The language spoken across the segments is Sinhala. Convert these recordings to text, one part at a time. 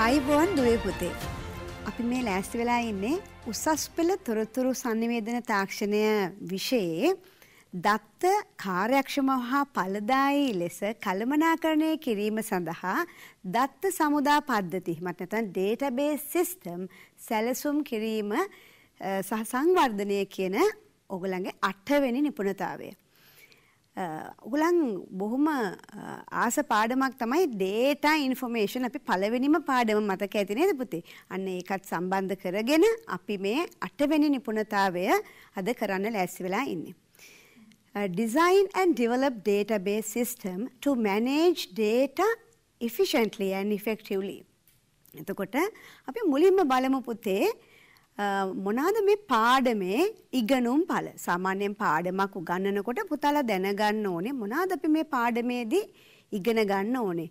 ආයිබෝන් දුවේ පුතේ. අපි මේ ලෑස්ති වෙලා ඉන්නේ උසස් පෙළ තොරතුරු සන්නිවේදන තාක්ෂණය විෂයේ දත්ත කාර්යක්ෂම හා ඵලදායී ලෙස කළමනාකරණය කිරීම සඳහා දත්ත සමුදා පද්ධති මත නැත්නම් database system සැලසුම් කිරීම සහ සංවර්ධනය කියන ඔගලගේ 8 වෙනි නිපුණතාවය. උගලන් බොහොම ආස පාඩමක් තමයි ඩේටා ඉන්ෆෝමේෂන් අපි පළවෙනිම පාඩම මතක ඇති නේද පුතේ? අන්න ඒකත් සම්බන්ධ කරගෙන අපි මේ අටවෙනි නිපුණතාවය අද කරන්න ලෑස්ති වෙලා ඉන්නේ. Design and develop database system to manage data efficiently and effectively. එතකොට අපි මුලින්ම බලමු පුතේ මොනාද මේ පාඩමේ ඉගෙනුම් ඵල? සාමාන්‍යයෙන් පාඩමක් උගන්වනකොට පුතාලා දැනගන්න ඕනේ මොනාද අපි මේ පාඩමේදී ඉගෙන ගන්න ඕනේ.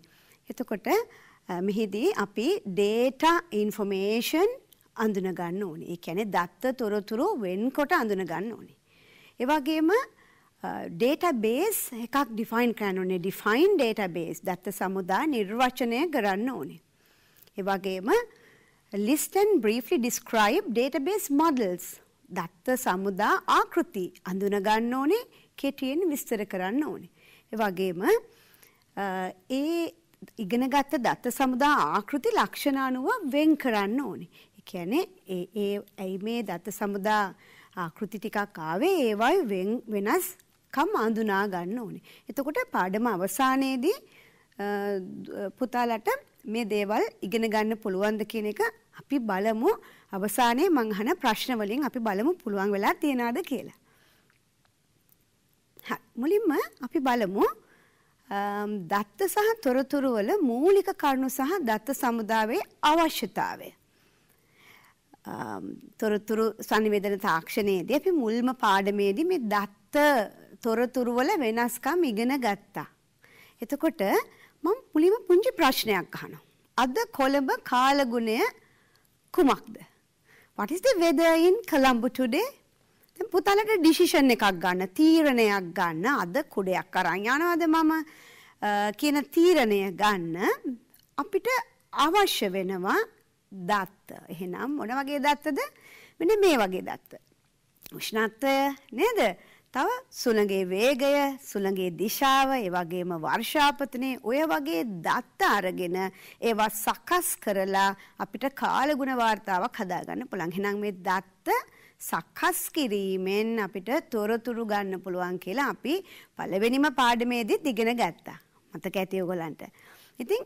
එතකොට මෙහිදී අපි data information අඳුන ගන්න ඕනේ. ඒ කියන්නේ දත්ත තොරතුරු වෙන්කොට අඳුන ගන්න ඕනේ. ඒ වගේම database එකක් define කරන්න ඕනේ. define database දත්ත සමුදා නිර්වචනය කරන්න ඕනේ. ඒ වගේම list and briefly describe database models. දත්ත සමුදා ආකෘති අඳුනගන්න ඕනේ කෙටියෙන් විස්තර කරන්න ඕනේ. ඒ වගේම ඒ ඉගෙනගත්ත දත්ත සමුදා ආකෘති ලක්ෂණ අනුව වෙන් කරන්න ඕනේ. ඒ කියන්නේ ඒ ඒ ඇයි මේ දත්ත සමුදා ආකෘති ටිකක් ආවේ ඒවයි වෙනස්කම් අඳුනා ගන්න ඕනේ. එතකොට පාඩම අවසානයේදී පුතාලට මේ දේවල් ඉගෙන ගන්න පුළුවන්ද කියන එක අපි බලමු අවසානයේ මං අහන ප්‍රශ්න වලින් අපි බලමු පුළුවන් වෙලා තියනවාද කියලා. හරි මුලින්ම අපි බලමු දත්ත සහ තොරතුරු වල මූලික කරුණු සහ දත්ත සමුදායේ අවශ්‍යතාවය. තොරතුරු සංවේදන තාක්ෂණයේදී අපි මුල්ම පාඩමේදී මේ දත්ත තොරතුරු වල වෙනස්කම් ඉගෙන ගත්තා. එතකොට මම මුලින්ම පුංචි ප්‍රශ්නයක් අහනවා. අද කොළඹ කාලගුණය කුමක්ද? What is the weather in Colombo today? දැන් පුතාලට ඩිසිෂන් එකක් ගන්න, තීරණයක් ගන්න. අද කුඩයක් අරන් යනවද මම කියන තීරණය ගන්න අපිට අවශ්‍ය වෙනවා දත්ත. එහෙනම් මොන වගේ දත්තද? මෙන්න මේ වගේ දත්ත. උෂ්ණත්වය නේද? තව සුළඟේ වේගය සුළඟේ දිශාව ඒ වගේම වර්ෂාපතනේ ඔය වගේ දත්ත අරගෙන ඒවා සකස් කරලා අපිට කාලගුණ වාර්තාවක් හදාගන්න පුළුවන්. එහෙනම් මේ දත්ත සකස් කිරීමෙන් අපිට තොරතුරු ගන්න පුළුවන් කියලා අපි පළවෙනිම පාඩමේදීත් ඉගෙන ගත්තා. මතක ඇති ඔයගලන්ට. ඉතින්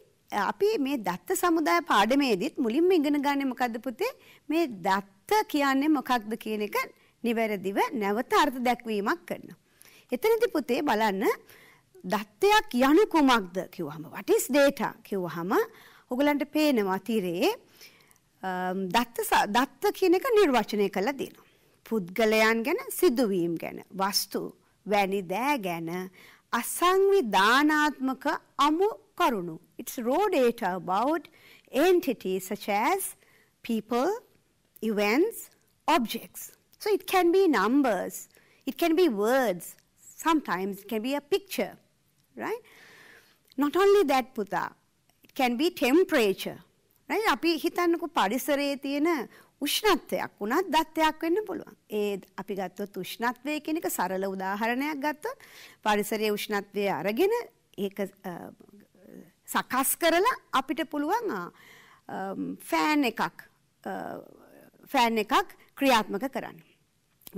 අපි මේ දත්ත සමුදාය පාඩමේදීත් මුලින්ම ඉගෙන ගන්නේ මොකද්ද පුතේ? මේ දත්ත කියන්නේ මොකක්ද කියන එක නිවැරදිව නැවත අර්ථ දැක්වීමක් කරනවා. එතනදි පුතේ බලන්න දත්තයක් යනු කුමක්ද කිව්වහම what is data කිව්වහම ඔයගලන්ට පේනවා තිරේ දත්ත දත්ත කියන එක නිර්වචනය කරලා දෙනවා. පුද්ගලයන් ගැන සිදුවීම් ගැන වස්තු වැනි දෑ ගැන අසංවිධානාත්මක අමු කරුණු. It's raw data about entities such as people, events, objects. So it can be numbers, it can be words, sometimes it can be a picture, right? Not only that, Puta, it can be temperature, right? අපි හිතන්නකො පරිසරයේ තියෙන උෂ්ණත්වයක් වුණත් දත්තයක් වෙන්න පුළුවන්. ඒ අපි ගත්තොත් උෂ්ණත්වය කියන එක සරල උදාහරණයක් ගත්තොත් පරිසරයේ උෂ්ණත්වය අරගෙන ඒක සකස් කරලා අපිට පුළුවන් ෆෑන් එකක් ෆෑන් එකක් ක්‍රියාත්මක කරන්න.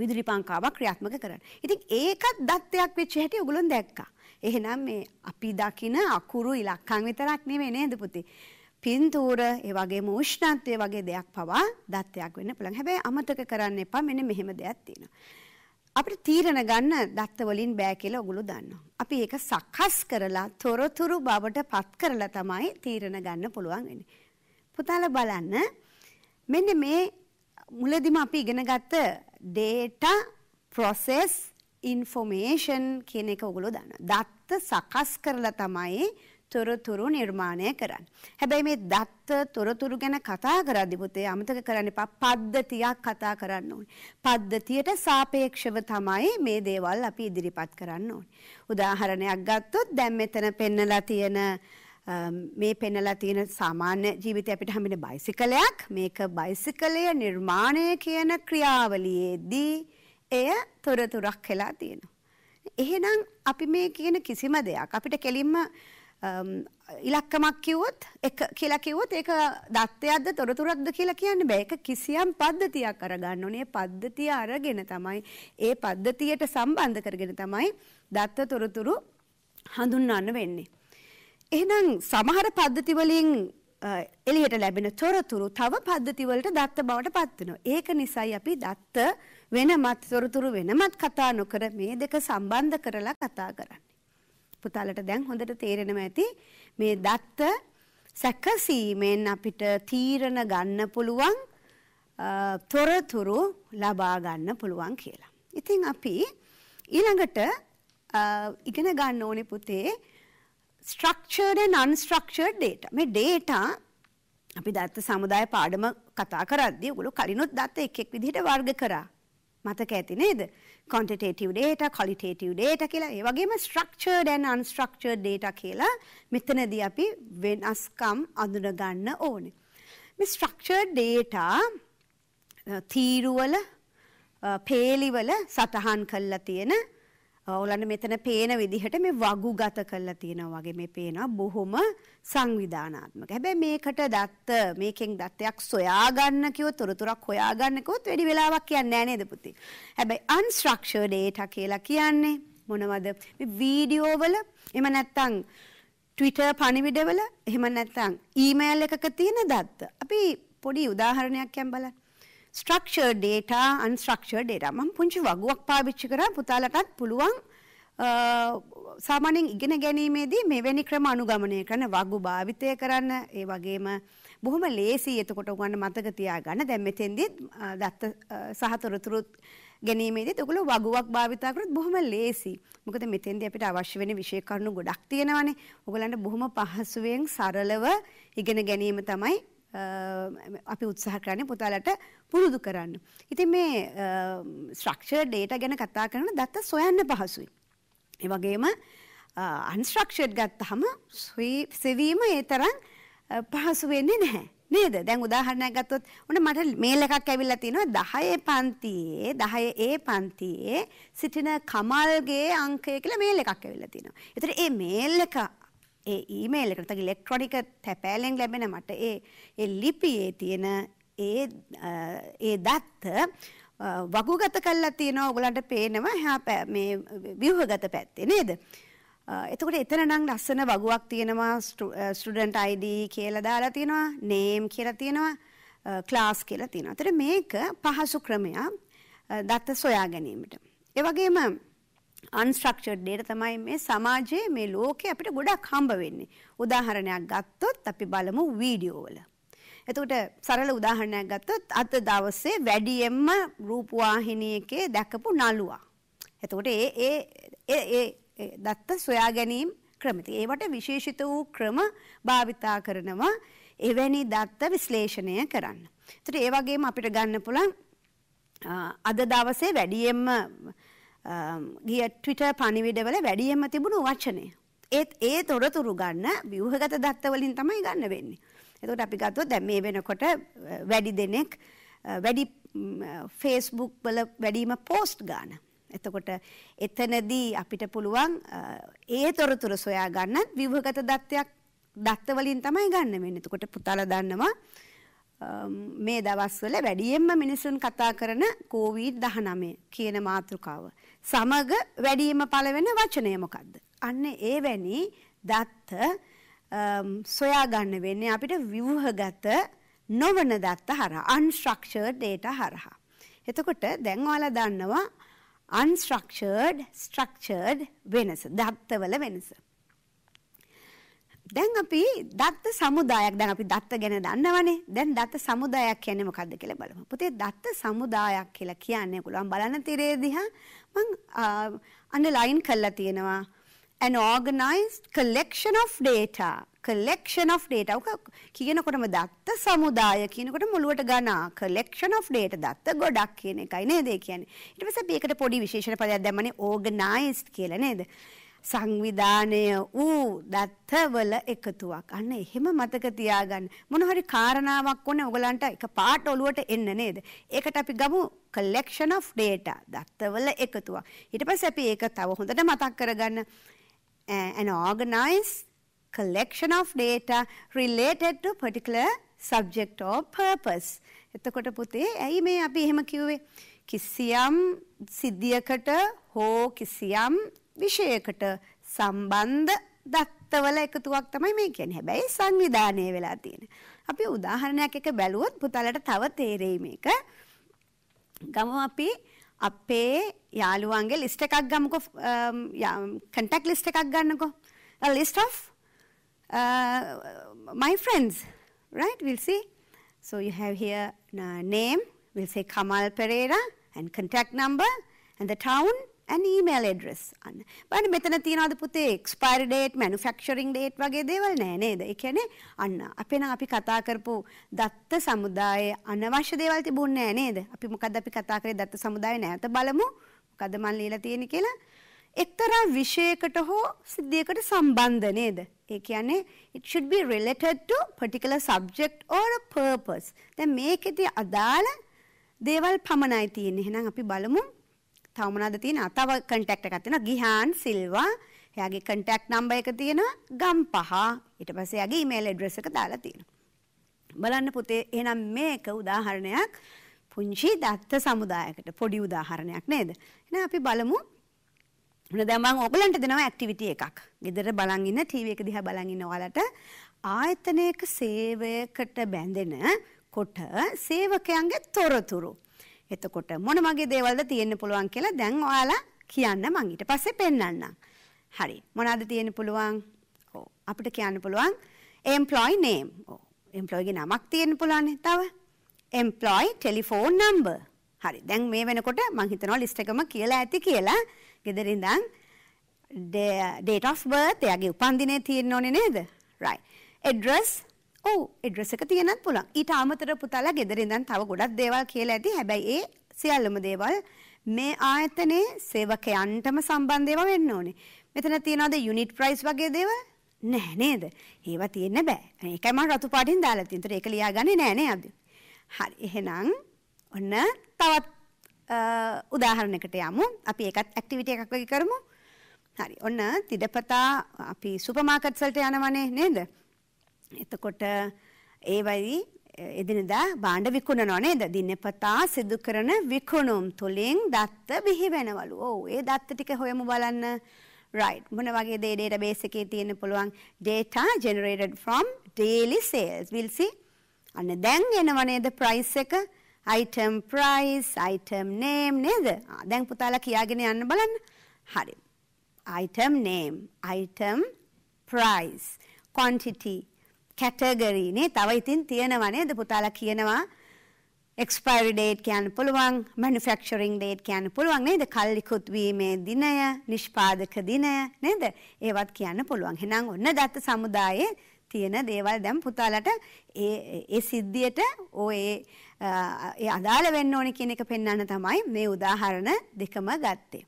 විදුලි පංකාවක් ක්‍රියාත්මක කරන්න. ඉතින් ඒකත් දත්තයක් වෙච්ච හැටි ඔයගොල්ලෝ දැක්කා. එහෙනම් මේ අපි දකින අකුරු ඉලක්කම් විතරක් නෙමෙයි නේද පුතේ? පින්තූර ඒ වගේම උෂ්ණත්වය වගේ දෙයක් පවා දත්තයක් වෙන්න පුළුවන්. හැබැයි අමතක කරන්න එපා මෙන්න මෙහෙම දෙයක් තියෙනවා. අපිට තීරණ ගන්න දත්ත වලින් බෑ කියලා ඔගොල්ලෝ දන්නවා. අපි ඒක සකස් කරලා තොරතුරු බවට පත් කරලා තමයි තීරණ ගන්න පුළුවන් වෙන්නේ. පුතාලා බලන්න මෙන්න මේ මුලදිම අපි ඉගෙන ගත්ත data process information කියන එක ඔගොල්ලෝ දන්නවා. දත්ත සකස් කරලා තමයි තොරතුරු නිර්මාණය කරන්න. හැබැයි මේ දත්ත තොරතුරු ගැන කතා කරද්දී පුතේ අමතක කරන්න එපා පද්ධතියක් කතා කරන්න ඕනේ. පද්ධතියට සාපේක්ෂව තමයි මේ දේවල් අපි ඉදිරිපත් කරන්න ඕනේ. උදාහරණයක් ගත්තොත් දැන් මෙතන පෙන්නලා තියෙන මේ පෙන්නලා තියෙන සාමාන්‍ය ජීවිතය අපිට හම්බෙන බයිසිකලයක් මේක බයිසිකලය නිර්මාණය කියන ක්‍රියාවලියේදී එය තොරතුරක් කියලා තියෙනවා. එහෙනම් අපි මේ කියන කිසිම දෙයක් අපිට කෙලින්ම ඉලක්කමක් කිව්වොත් එක කියලා කිව්වොත් ඒක දත්තයක්ද තොරතුරක්ද කියලා කියන්න බෑ. ඒක කිසියම් පද්ධතියක් අරගන්න ඕනේ. පද්ධතිය අරගෙන තමයි ඒ පද්ධතියට සම්බන්ධ කරගෙන තමයි දත්ත තොරතුරු හඳුන්වන්න වෙන්නේ. එහෙනම් සමහර පද්ධති වලින් එළියට ලැබෙන තොරතුරු තව පද්ධති වලට දත්ත බවට පත් වෙනවා. ඒක නිසායි අපි දත්ත වෙනමත් තොරතුරු වෙනමත් කතා නොකර මේ දෙක සම්බන්ධ කරලා කතා කරන්නේ. පුතාලට දැන් හොඳට තේරෙනවා ඇති මේ දත්ත සැකසීමෙන් අපිට තීරණ ගන්න පුළුවන් තොරතුරු ලබා ගන්න පුළුවන් කියලා. ඉතින් අපි ඊළඟට ඉගෙන ගන්න ඕනේ පුතේ structured and unstructured data. මේ data අපි දත්ත සමුදාය පාඩම කතා කරද්දී ඔයගොල්ලෝ කලිනුත් දත්ත එක් එක් විදිහට වර්ග කරා. මතක ඇති නේද? quantitative data, qualitative data කියලා ඒ වගේම structured and unstructured data කියලා මෙතනදී අපි වෙනස්කම් අඳුන ගන්න ඕනේ. මේ structured data තීරුවල, peeliවල සටහන් කරලා තියෙන ඔලන්න මෙතන පේන විදිහට මේ වගුගත කරලා තියෙනවා වගේ මේ පේනවා බොහොම සංවිධානාත්මක. හැබැයි මේකට දත්ත මේකෙන් දත්තයක් සොයාගන්න කිව්වොත් තොරතුරක් හොයාගන්න කිව්වොත් වැඩි වෙලාවක් යන්නේ නැහැ නේද පුතේ. හැබැයි unstructured data කියලා කියන්නේ මොනවද? මේ වීඩියෝ වල එහෙම නැත්නම් Twitter පණිවිඩවල එහෙම නැත්නම් ඊමේල් එකක තියෙන දත්ත. අපි පොඩි උදාහරණයක් යන් බලන්න. structured data, unstructured data. මම පුංචි වගුවක් පාවිච්චි කරා පුතාලටත් පුළුවන් සාමාන්‍යයෙන් ඉගෙන ගැනීමේදී මෙවැනි ක්‍රම අනුගමනය කරන වගු භාවිතය කරන්න ඒ වගේම බොහොම ලේසියි එතකොට උගන්න මතක තියාගන්න. දැන් මෙතෙන්දී දත්ත සහතරතුරු ගැනීමේදීත් ඔගොල්ලෝ වගුවක් භාවිතා කරොත් බොහොම ලේසි. මොකද මෙතෙන්දී අපිට අවශ්‍ය වෙන විෂය කරුණු ගොඩක් තියෙනවානේ. ඔයගලන්ට බොහොම පහසුවෙන් සරලව ඉගෙන ගැනීම තමයි අපි උත්සාහ කරන්නේ පුතාලට පුරුදු කරන්න. ඉතින් මේ ස්ට්‍රක්චර් ඩේටා ගැන කතා කරන දත්ත සොයන්න පහසුයි. ඒ වගේම අන්ස්ට්‍රක්චර්ඩ් ගත්තහම සෙවීම ඒ තරම් පහසු වෙන්නේ නැහැ. නේද? දැන් උදාහරණයක් ගත්තොත් ඔන්න මට මේල් එකක් ඇවිල්ලා තිනවා 10 පන්තියේ 10 A පන්තියේ සිටින කමල්ගේ අංකය කියලා මේල් එකක් ඇවිල්ලා තිනවා. ඒතර මේ මේල් එක ඒ ඊමේල් එකට නැත්නම් ඉලෙක්ට්‍රොනික තැපෑලෙන් ලැබෙන මට ඒ ඒ ලිපියේ තියෙන ඒ ඒ දත්ත වගුගත කරලා තියෙනවා ඔයගලන්ට පේනවා එහා මේ ව්‍යුහගත පැත්තේ නේද? එතකොට එතන නම් ලස්සන වගුවක් තියෙනවා ස්ටුඩන්ට් ID කියලා දාලා තියෙනවා, name කියලා තියෙනවා, class කියලා තියෙනවා. ඒතර මේක පහසු ක්‍රමයක් දත්ත සොයා ගැනීමට. ඒ වගේම අන්ස්ට්‍රක්චර්ඩ් data තමයි මේ සමාජයේ මේ ලෝකේ අපිට ගොඩක් හම්බ වෙන්නේ. උදාහරණයක් ගත්තොත් අපි බලමු වීඩියෝ වල. එතකොට සරල උදාහරණයක් ගත්තොත් අද දවසේ වැඩියෙන්ම රූපවාහිනියකේ දැකපු නළුවා. එතකොට ඒ ඒ ඒ ඒ දත්ත සොයා ගැනීම ක්‍රම. ඒවට විශේෂිත වූ ක්‍රම භාවිතා කරනවා එවැනි දත්ත විශ්ලේෂණය කරන්න. එතකොට ඒ වගේම අපිට ගන්න පුළුවන් අද දවසේ වැඩියෙන්ම ගිය ට්විට පනිවිඩවල වැඩියම තිබුණු වචනය. ඒත් ඒ තොරතුරු ගන්න ව්‍යූහගත දත්තවලින් තමයි ගන්න වෙන්නේ. එතකොට අපි ගත්තොත් දැන් මේ වෙනකොට වැඩි දෙනෙක් වැඩි Facebook වල වැඩිම post ගන්න. එතකොට එතනදී අපිට පුළුවන් ඒ තොරතුරු සොයා ගන්න ව්‍යූහගත දත්තයක් දත්තවලින් තමයි ගන්න වෙන්නේ. එතකොට පුතාලා දන්නවා මේ දවස්වල වැඩියෙන්ම මිනිසුන් කතා කරන කෝවිඩ් 19 කියන මාතෘකාව. සමග වැඩීම පළවෙන වචනය මොකක්ද? අන්න ඒවැනි දත්ත සොයාගන්න වෙන්නේ අපිට ව්‍යුහගත නොවන දත්ත හරහා unstructured data හරහා. එතකොට දැන් ඔයාලා දන්නවා unstructured structured වෙනස දත්තවල වෙනස. දැන් අපි දත්ත සමුදායක් දැන් අපි දත්ත ගැන දන්නවනේ. දැන් දත්ත සමුදායක් කියන්නේ මොකද්ද කියලා බලමු. පුතේ දත්ත සමුදායක් කියලා කියන්නේ පුළුවන් බලන තිරේ දිහා මං අන්ඩර්ලයින් කරලා තියෙනවා. an organized collection of data collection of data ඔක කියනකොටම දත්ත සමුදාය කියනකොට මුලුවට ගණා collection of data දත්ත ගොඩක් කියන එකයි නේද ඒ කියන්නේ ඊට පස්සේ අපි ඒකට පොඩි විශේෂණ පදයක් දැම්මනේ organized කියලා නේද සංවිධානය ඌ දත්තවල එකතුවක්. අන්න එහෙම මතක තියාගන්න. මොන හරි කාරණාවක් ඕනේ ඔයගලන්ට එක පාට ඔලුවට එන්න නේද? ඒකට අපි ගමු collection of data දත්තවල එකතුවක්. ඊට පස්සේ අපි ඒක තව හොඳට මතක් කරගන්න an organized collection of data related to particular subject or purpose. එතකොට පුතේ ඇයි මේ අපි එහෙම කිව්වේ? කිසියම් සිද්ධියකට හෝ කිසියම් විෂයකට සම්බන්ධ දත්තවල එකතුවක් තමයි මේ කියන්නේ. හැබැයි සංවිධානය වෙලා තියෙන. අපි උදාහරණයක් එක බැලුවොත් පුතලට තව තේරෙයි මේක. ගමු අපි අපේ යාළුවන්ගේ ලිස්ට් එකක් ගමුකෝ කන්ටැක්ට් ලිස්ට් එකක් ගන්නකෝ. a list of uh, my friends, right? We'll see. So you have here uh, name, we'll say Kamal Pereira and contact number and the town an email address අන්න. බලන්න මෙතන තියනවාද පුතේ expiry date, manufacturing date වගේ දේවල් නෑ නේද? ඒ කියන්නේ අන්න අපේ නම් අපි කතා කරපු දත්ත සමුදායේ අනවශ්‍ය දේවල් තිබුණේ නෑ නේද? අපි මොකද්ද අපි කතා කරේ දත්ත සමුදායේ නැවත බලමු. මොකද්ද මන් ලියලා තියෙන්නේ කියලා? එක්තරා විෂයකට හෝ සිද්ධියකට සම්බන්ධ නේද? ඒ කියන්නේ it should be related to particular subject or a purpose. දැන් මේකෙදී අදාළ දේවල් පමණයි තියෙන්නේ. එහෙනම් අපි බලමු තව මොනවද තියෙනවා? තව කන්ටැක්ට් එකක් තියෙනවා. ගිහාන් සිල්වා. එයාගේ කන්ටැක්ට් නම්බර් එක තියෙනවා ගම්පහ. ඊට පස්සේ එයාගේ ඊමේල් ඇඩ්‍රස් එක දාලා තියෙනවා. බලන්න පුතේ එහෙනම් මේක උදාහරණයක් පුංචි දත්ත සමුදායකට පොඩි උදාහරණයක් නේද? එහෙනම් අපි බලමු මොන දැන් මම ඔයගලන්ට දෙනවා ඇක්ටිවිටි එකක්. ගෙදර බලන් ඉන්න ටීවී එක දිහා බලන් ඉන්න ඔයාලට ආයතනයක සේවයකට බැඳෙන කොට සේවකයන්ගේ තොරතුරු එතකොට මොන වගේ දේවල්ද තියෙන්න පුළුවන් කියලා දැන් ඔයාලා කියන්න මං ඊට පස්සේ පෙන්වන්නම්. හරි. මොනවද තියෙන්න පුළුවන්? ඔව්. අපිට කියන්න පුළුවන් employee name. ඔව්. employee ගේ නමක් තියෙන්න පුළුවන් තව. employee telephone number. හරි. දැන් මේ වෙනකොට මං හිතනවා ලිස්ට් එකම කියලා ඇති කියලා. ගෙදර ඉඳන් date of birth එයාගේ උපන්දිනය තියෙන්න ඕනේ නේද? right. address ඔව් එඩ්‍රස් එක තියෙනත් පුළුවන්. ඊට අමතර පුතාලා ගෙදර ඉඳන් තව ගොඩක් දේවල් කියලා ඇති. හැබැයි ඒ සියල්ලම දේවල් මේ ආයතනයේ සේවකයන්ටම සම්බන්ධ ඒවා වෙන්න ඕනේ. මෙතන තියනවාද යුනිට් ප්‍රයිස් වගේ දේවල්? නෑ නේද? ඒවා තියෙන්න බෑ. ඒකයි මම රතු පාටින් දාලා තියෙන්නේ. ඒක ලියාගන්නේ නෑ නේ අද. හරි. එහෙනම් ඔන්න තවත් උදාහරණයකට යමු. අපි ඒකත් ඇක්ටිවිටි එකක් වගේ කරමු. හරි. ඔන්න තිඩපතා අපි සුපර් මාකට්ස් වලට යනවනේ නේද? එතකොට ඒ වයි එදිනදා බාණ්ඩ විකුණනවා නේද? දිනපතා සිදු කරන විකුණුම් තුලින් දත්ත බිහි වෙනවලු. ඔව් ඒ දත්ත ටික හොයමු බලන්න. right මොන වගේ දේ database එකේ තියෙන්න පුළුවන් data generated from daily sales we'll see අන්න දැන් එනව නේද price එක item price item name නේද දැන් පුතාලා කියාගෙන යන්න බලන්න හරි item name item price quantity category නේ තව ඉතින් තියෙනවා නේද පුතාලා කියනවා එක්ස්පයරි ඩේට් කියන්න පුළුවන් මැනුෆැක්චරින් ඩේට් කියන්න පුළුවන් නේද කල්ලිකුත් වීමේ දිනය නිෂ්පාදක දිනය නේද ඒවත් කියන්න පුළුවන් එහෙනම් ඔන්න දත්ත සමුදායේ තියෙන දේවල් දැන් පුතාලට ඒ ඒ සිද්ධියට ඕ ඒ ඒ අදාළ වෙන්න ඕනේ කියන එක පෙන්වන්න තමයි මේ උදාහරණ දෙකම ගත්තේ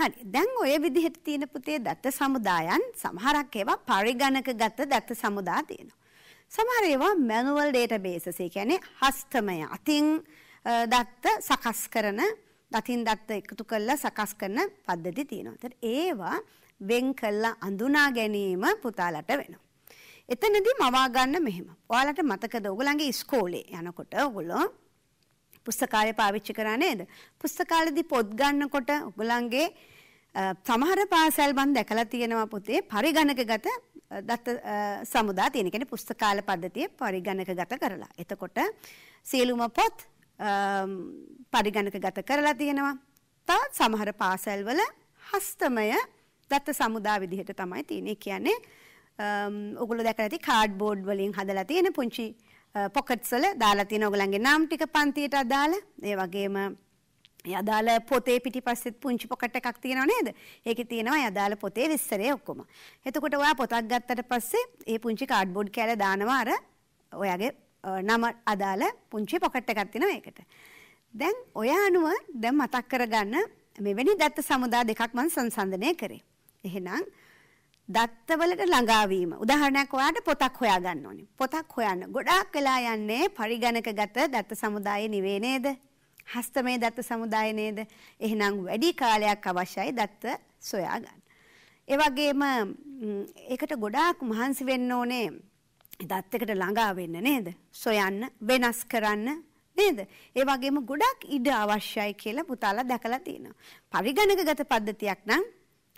හරි. දැන් ඔය විදිහට තියෙන පුතේ දත්ත සමුදායන් සමහරක් ඒවා පරිගණකගත දත්ත සමුදා තියෙනවා. සමහර ඒවා මැනුවල් ඩේටාබේසස් ඒ කියන්නේ හස්තමය අතින් දත්ත සකස් කරන දතින් දත්ත එකතු කරලා සකස් කරන පද්ධති තියෙනවා. ඒතර ඒවා වෙන් කළා අඳුනා ගැනීම පුතාලට වෙනවා. එතනදී මවා ගන්න මෙහෙම. ඔයාලට මතකද ඔයගලගේ ඉස්කෝලේ යනකොට ඔයගොල්ලෝ පුස්තකාලය පාවිච්චි කරා නේද? පුස්තකාලේදී පොත් ගන්නකොට ඔයගලන්ගේ සමහර පාසල් මන් දැකලා තියෙනවා පුතේ පරිගණකගත දත්ත සමුදා තියෙන. කියන්නේ පුස්තකාල පද්ධතිය පරිගණකගත කරලා. එතකොට සියලුම පොත් පරිගණකගත කරලා තියෙනවා. තවත් සමහර පාසල්වල හස්තමය දත්ත සමුදා විදිහට තමයි තියෙන්නේ. කියන්නේ ඔගොල්ලෝ දැකලා ඇති කාඩ්බෝඩ් වලින් හදලා තියෙන පුංචි පොකට්සල දාලා තියෙන ඔයගලන්ගේ නම් ටික පන්තියට අදාළ ඒ වගේම යදාල පොතේ පිටි පස්සෙත් පුංචි පොකට එකක් තියෙනව නේද? ඒකේ තියෙනවා යදාල පොතේ විස්තරය ඔක්කොම. එතකොට ඔයා පොතක් ගත්තට පස්සේ ඒ පුංචි කාඩ්බෝඩ් කෑල්ල දානවා අර ඔයාගේ නම අදාළ පුංචි පොකට් එකක් තියෙනවා ඒකට. දැන් ඔය අනුව දැන් මතක් කරගන්න මෙවැනි දත්ත සමුදා දෙකක් මම සංසන්දනය කරේ. එහෙනම් දත්තවලට ළඟාවීම. උදාහරණයක් ඔයාට පොතක් හොයාගන්න ඕනේ. පොතක් හොයන්න. ගොඩාක් වෙලා යන්නේ පරිගණකගත දත්ත සමුදායේ නෙවෙයි නේද? හස්තමය දත්ත සමුදාය නේද? එහෙනම් වැඩි කාලයක් අවශ්‍යයි දත්ත සොයාගන්න. ඒ වගේම ඒකට ගොඩාක් මහන්සි වෙන්න ඕනේ. දත්තකට ළඟා වෙන්න නේද? සොයන්න, වෙනස් කරන්න නේද? ඒ වගේම ගොඩක් ඉඩ අවශ්‍යයි කියලා පුතාලා දැකලා තියෙනවා. පරිගණකගත පද්ධතියක් නම්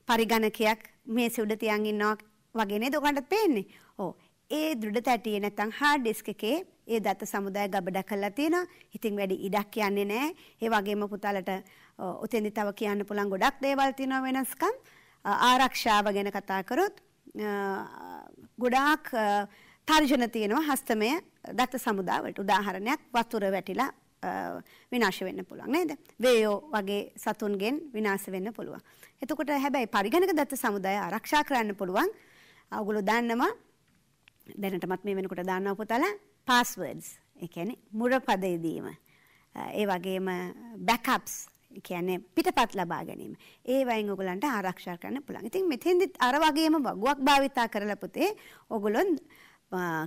පරිගණකයක් මේසෙ උඩ තියන් ඉන්නවා වගේ නේද ඔයගන්ටත් පේන්නේ. ඔව්. ඒ දෘඩ තැටියේ නැත්නම් hard disk එකේ ඒ දත්ත සමුදාය ගබඩා කරලා තියෙනවා. ඉතින් වැඩි ඉඩක් යන්නේ නැහැ. ඒ වගේම පුතාලට උතෙන්දි තව කියන්න පුළුවන් ගොඩක් දේවල් තියෙනවා වෙනස්කම්. ආරක්ෂාව ගැන කතා කරොත් ගොඩාක් තර්ජන තියෙනවා හස්තමය දත්ත සමුදාවට. උදාහරණයක් වතුර වැටිලා විනාශ වෙන්න පුළුවන් නේද? වේයෝ වගේ සතුන්ගෙන් විනාශ වෙන්න පුළුවන්. එතකොට හැබැයි පරිගණක දත්ත සමුදාය ආරක්ෂා කරන්න පුළුවන්. ඔයගොල්ලෝ දන්නවා දැනටමත් මේ වෙනකොට දාන්න උපතල passwords. ඒ කියන්නේ මුර පදයේදීම ඒ වගේම backups කියන්නේ පිටපත් ලබා ගැනීම. ඒ වයින් ඔයගලන්ට ආරක්ෂා කරන්න පුළුවන්. ඉතින් මෙතෙන්දිත් අර වගේම වගුවක් භාවිතා කරලා පුතේ ඔයගලොන්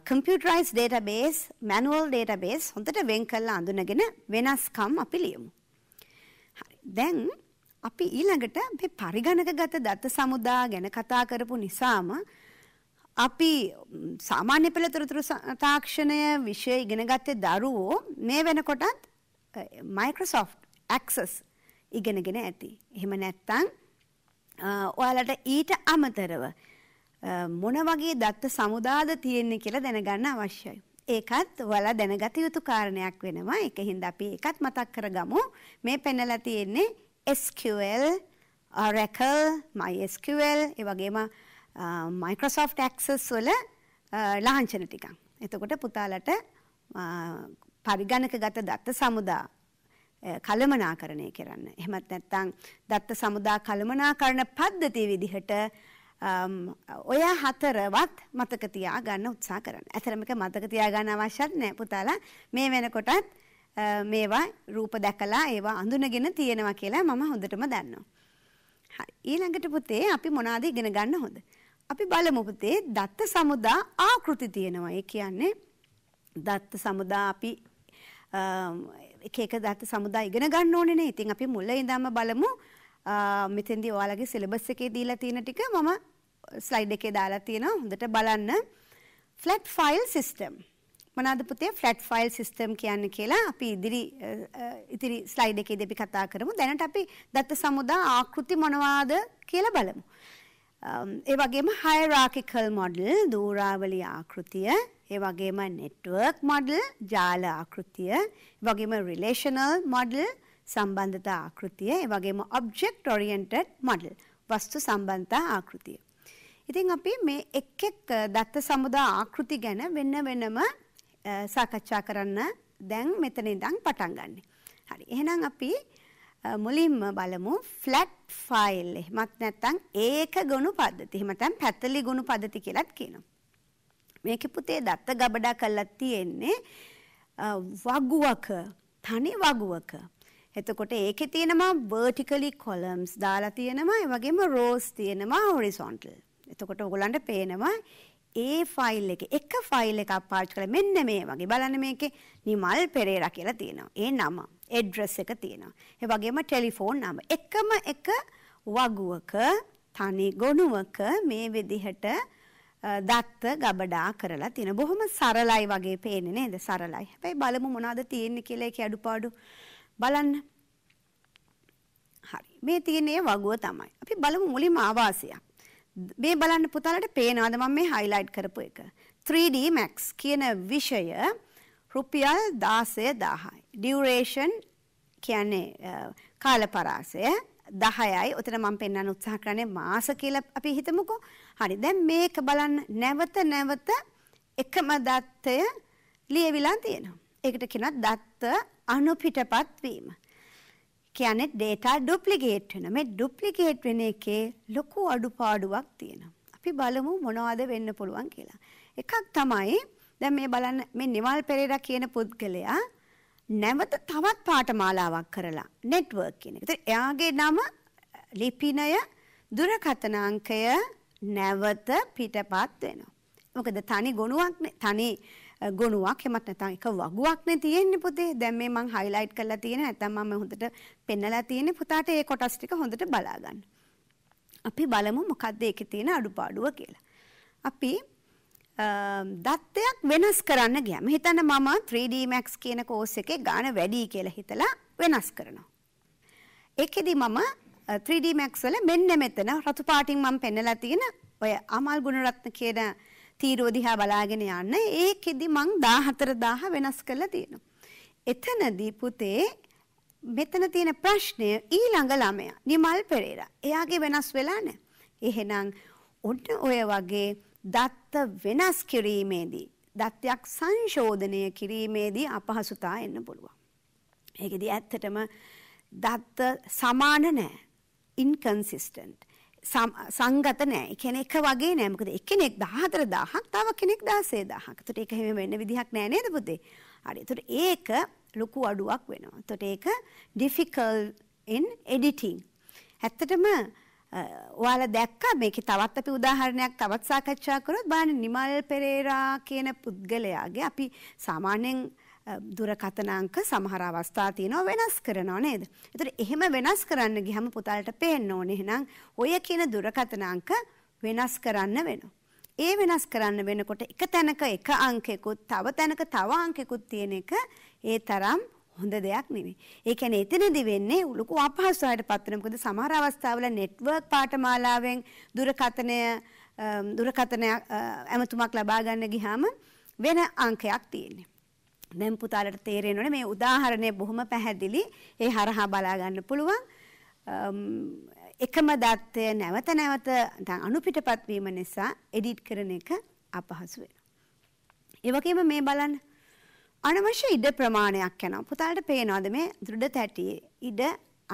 computerized database, manual database හොඳට වෙන් කරලා අඳුනගෙන වෙනස්කම් අපි ලියමු. හරි. දැන් අපි ඊළඟට මේ පරිගණකගත දත සමුදා ගැන කතා කරපු නිසාම අපි සාමාන්‍ය පෙළ තොරතුරු තාක්ෂණය විෂය ඉගෙන ගත්තේ දරුවෝ මේ වෙනකොටත් Microsoft Access ඉගෙනගෙන ඇති. එහෙම නැත්නම් ඔයාලට ඊට අමතරව මොන වගේ දත්ත සමුදාද තියෙන්නේ කියලා දැනගන්න අවශ්‍යයි. ඒකත් ඔයාලා දැනගත යුතු කාරණයක් වෙනවා. ඒක හින්දා අපි ඒකත් මතක් කරගමු. මේ පෙන්ලා තියෙන්නේ SQL, uh, Oracle, MySQL, ඒ වගේම uh, Microsoft Access වල uh, ලාංඡන ටිකක්. එතකොට පුතාලට පරිගණකගත දත්ත සමුදා කළමනාකරණය කරන්න. එහෙමත් නැත්නම් දත්ත සමුදා කළමනාකරණ පද්ධතිය විදිහට um, ඔය හතරවත් මතක තියාගන්න උත්සාහ කරන්න. ඇතරම එක මතක තියාගන්න අවශ්‍යත් නැහැ පුතාලා. මේ වෙනකොටත් මේවා රූප දැකලා ඒවා අඳුනගෙන තියෙනවා කියලා මම හොඳටම දන්නවා. හරි. ඊළඟට පුතේ අපි මොනවාද ඉගෙන ගන්න හොඳ? අපි බලමු පුතේ දත්ත සමුදා ආකෘති තියෙනවා. ඒ කියන්නේ දත්ත සමුදා අපි එක එක දත්ත සමුදා ඉගෙන ගන්න ඕනේ නේ. ඉතින් අපි මුල ඉඳන්ම බලමු මෙතෙන්දී ඔයාලගේ සිලබස් එකේ දීලා තියෙන ටික මම ස්ලයිඩ් එකේ දාලා තියෙනවා. හොඳට බලන්න. flat file system මොනවාද පුතේ ෆ්ලැට් ෆයිල් සිස්ටම් කියන්නේ කියලා අපි ඉදිරි ඉතිරි ස්ලයිඩ් එකේදී අපි කතා කරමු. දැනට අපි දත්ත සමුදා ආකෘති මොනවාද කියලා බලමු. ඒ වගේම හයරාකිකල් මොඩල් දූරාවලි ආකෘතිය ඒ වගේම නෙට්වර්ක් මොඩල් ජාල ආකෘතිය වගේම රිලේෂනල් මොඩල් සම්බන්ධතා ආකෘතිය ඒ වගේම ඔබ්ජෙක්ට් ඔරියන්ටඩ් මොඩල් වස්තු සම්බන්ධතා ආකෘතිය. ඉතින් අපි මේ එක් එක් දත්ත සමුදා ආකෘති ගැන වෙන වෙනම සාකච්ඡා කරන්න දැන් මෙතන ඉඳන් පටන් ගන්න. හරි. එහෙනම් අපි මුලින්ම බලමු ෆ්ලැට් ෆයිල් එහෙමත් නැත්නම් ඒක ගුණ පද්ධති. එහෙම නැත්නම් පැතලි ගුණ පද්ධති කියලාත් කියනවා. මේකේ පුතේ දත්ත ගබඩා කරලා තියෙන්නේ වගුවක තනි වගුවක. එතකොට ඒකේ තියෙනවා vertically columns දාලා තියෙනවා ඒ වගේම rows තියෙනවා horizontal. එතකොට ඔයගලන්ට පේනවා ඒ ෆයිල් එක එක ෆයිල් එකක් පාවිච්චි කරලා මෙන්න මේ වගේ බලන්න මේකේ නිමල් පෙරේරා කියලා තියෙනවා. ඒ නම, ඇඩ්‍රස් එක තියෙනවා. ඒ වගේම ටෙලිෆෝන් නම. එකම එක වගුවක තනි ගොනුවක මේ විදිහට දත්ත ගබඩා කරලා තියෙන බොහොම සරලයි වගේ පේන්නේ නේද සරලයි. හැබැයි බලමු මොනවද තියෙන්නේ කියලා ඒකේ අඩුපාඩු බලන්න. හරි. මේ තියෙන ඒ වගුව තමයි. අපි බලමු මුලින්ම ආවාසයක්. මේ බලන්න පුතාලට පේනවාද මම මේ highlight කරපු එක. 3D Max කියන විෂය රුපියල් 16000යි. duration කියන්නේ කාලපරාසය 10යි. උතන මම පෙන්වන්න උත්සාහ කරන්නේ මාස කියලා අපි හිතමුකෝ. හරි. දැන් මේක බලන්න නැවත නැවත එකම දත්තය ලියවිලා තියෙනවා. ඒකට කියනවා දත්ත අනුපිටපත් වීම. කියන්නේ data duplicate වෙන. මේ duplicate වෙන එකේ ලොකු අඩුපාඩුවක් තියෙනවා. අපි බලමු මොනවද වෙන්න පුළුවන් කියලා. එකක් තමයි දැන් මේ බලන්න මේ නිවල් පෙරේරා කියන පුද්ගලයා නැවත තවත් පාඨමාලාවක් කරලා network කියන එක. ඒතර එයාගේ නම ලිපිනය දුරකථන අංකය නැවත පිටපත් වෙනවා. මොකද තනි ගුණුවක් තනි ගොනුවක් එමත් නැත්නම් එක වගුවක්නේ තියෙන්නේ පුතේ. දැන් මේ මං highlight කරලා තියෙන නැත්නම් මම හොඳට පෙන්නලා තියෙන්නේ පුතාට ඒ කොටස් ටික හොඳට බලා ගන්න. අපි බලමු මොකද්ද ඒකේ තියෙන අඩුපාඩුව කියලා. අපි දත්තයක් වෙනස් කරන්න ගියාම හිතන්න මම 3D Max කියන කෝස් එකේ ගාණ වැඩි කියලා හිතලා වෙනස් කරනවා. ඒකෙදි මම 3D Max වල මෙන්න මෙතන රතු පාටින් මම පෙන්නලා තියෙන ඔය අමල් ගුණරත්න කියන තීරුව දිහා බලාගෙන යන්න. ඒකෙදි මං 14000 වෙනස් කරලා තියෙනවා. එතනදී පුතේ මෙතන තියෙන ප්‍රශ්නය ඊළඟ ළමයා නිමල් පෙරේරා. එයාගේ වෙනස් වෙලා නැහැ. එහෙනම් ඔන්න ඔය වගේ දත්ත වෙනස් කිරීමේදී දත්තයක් සංශෝධනය කිරීමේදී අපහසුතා එන්න පුළුවන්. ඒකෙදි ඇත්තටම දත්ත සමාන නැහැ. inconsistent. සංගත නෑ. ඒ කියන්නේ එක වගේ නෑ. මොකද එක්කෙනෙක් 14000ක් තව කෙනෙක් 16000ක්. එතකොට ඒක හැම වෙන්න විදිහක් නෑ නේද පුතේ? හරි. එතකොට ඒක ලොකු අඩුවක් වෙනවා. එතකොට ඒක difficult in editing. ඇත්තටම ඔයාලා දැක්කා මේකේ තවත් අපි උදාහරණයක් තවත් සාකච්ඡා කරොත් බලන්න නිමල් පෙරේරා කියන පුද්ගලයාගේ අපි සාමාන්‍යයෙන් දුරකථන අංක සමහර අවස්ථා තියෙනවා වෙනස් කරනවා නේද? ඒතර එහෙම වෙනස් කරන්න ගියම පුතාලට පේන්න ඕනේ එහෙනම් ඔය කියන දුරකථන අංක වෙනස් කරන්න වෙනවා. ඒ වෙනස් කරන්න වෙනකොට එක තැනක එක අංකයකුත් තව තැනක තව අංකයකුත් තියෙන එක ඒ තරම් හොඳ දෙයක් නෙමෙයි. ඒ කියන්නේ එතනදි වෙන්නේ ලොකු අපහසුතාවයට පත් වෙන මොකද සමහර අවස්ථාවල නෙට්වර්ක් පාඨමාලාවෙන් දුරකථනය දුරකථන ඇමතුමක් ලබා ගන්න ගියාම වෙන අංකයක් තියෙන්නේ. දැන් පුතාලට තේරෙනවනේ මේ උදාහරණය බොහොම පැහැදිලි. ඒ හරහා බලා ගන්න පුළුවන්. එකම தත්ත්වය නැවත නැවත දැන් අනුපිටපත් වීම නිසා එඩිට් කරන එක අපහසු වෙනවා. ඒ වගේම මේ බලන්න අනවශ්‍ය ඉඩ ප්‍රමාණයක් යනවා. පුතාලට පේනවාද මේ දෘඩ තැටියේ ඉඩ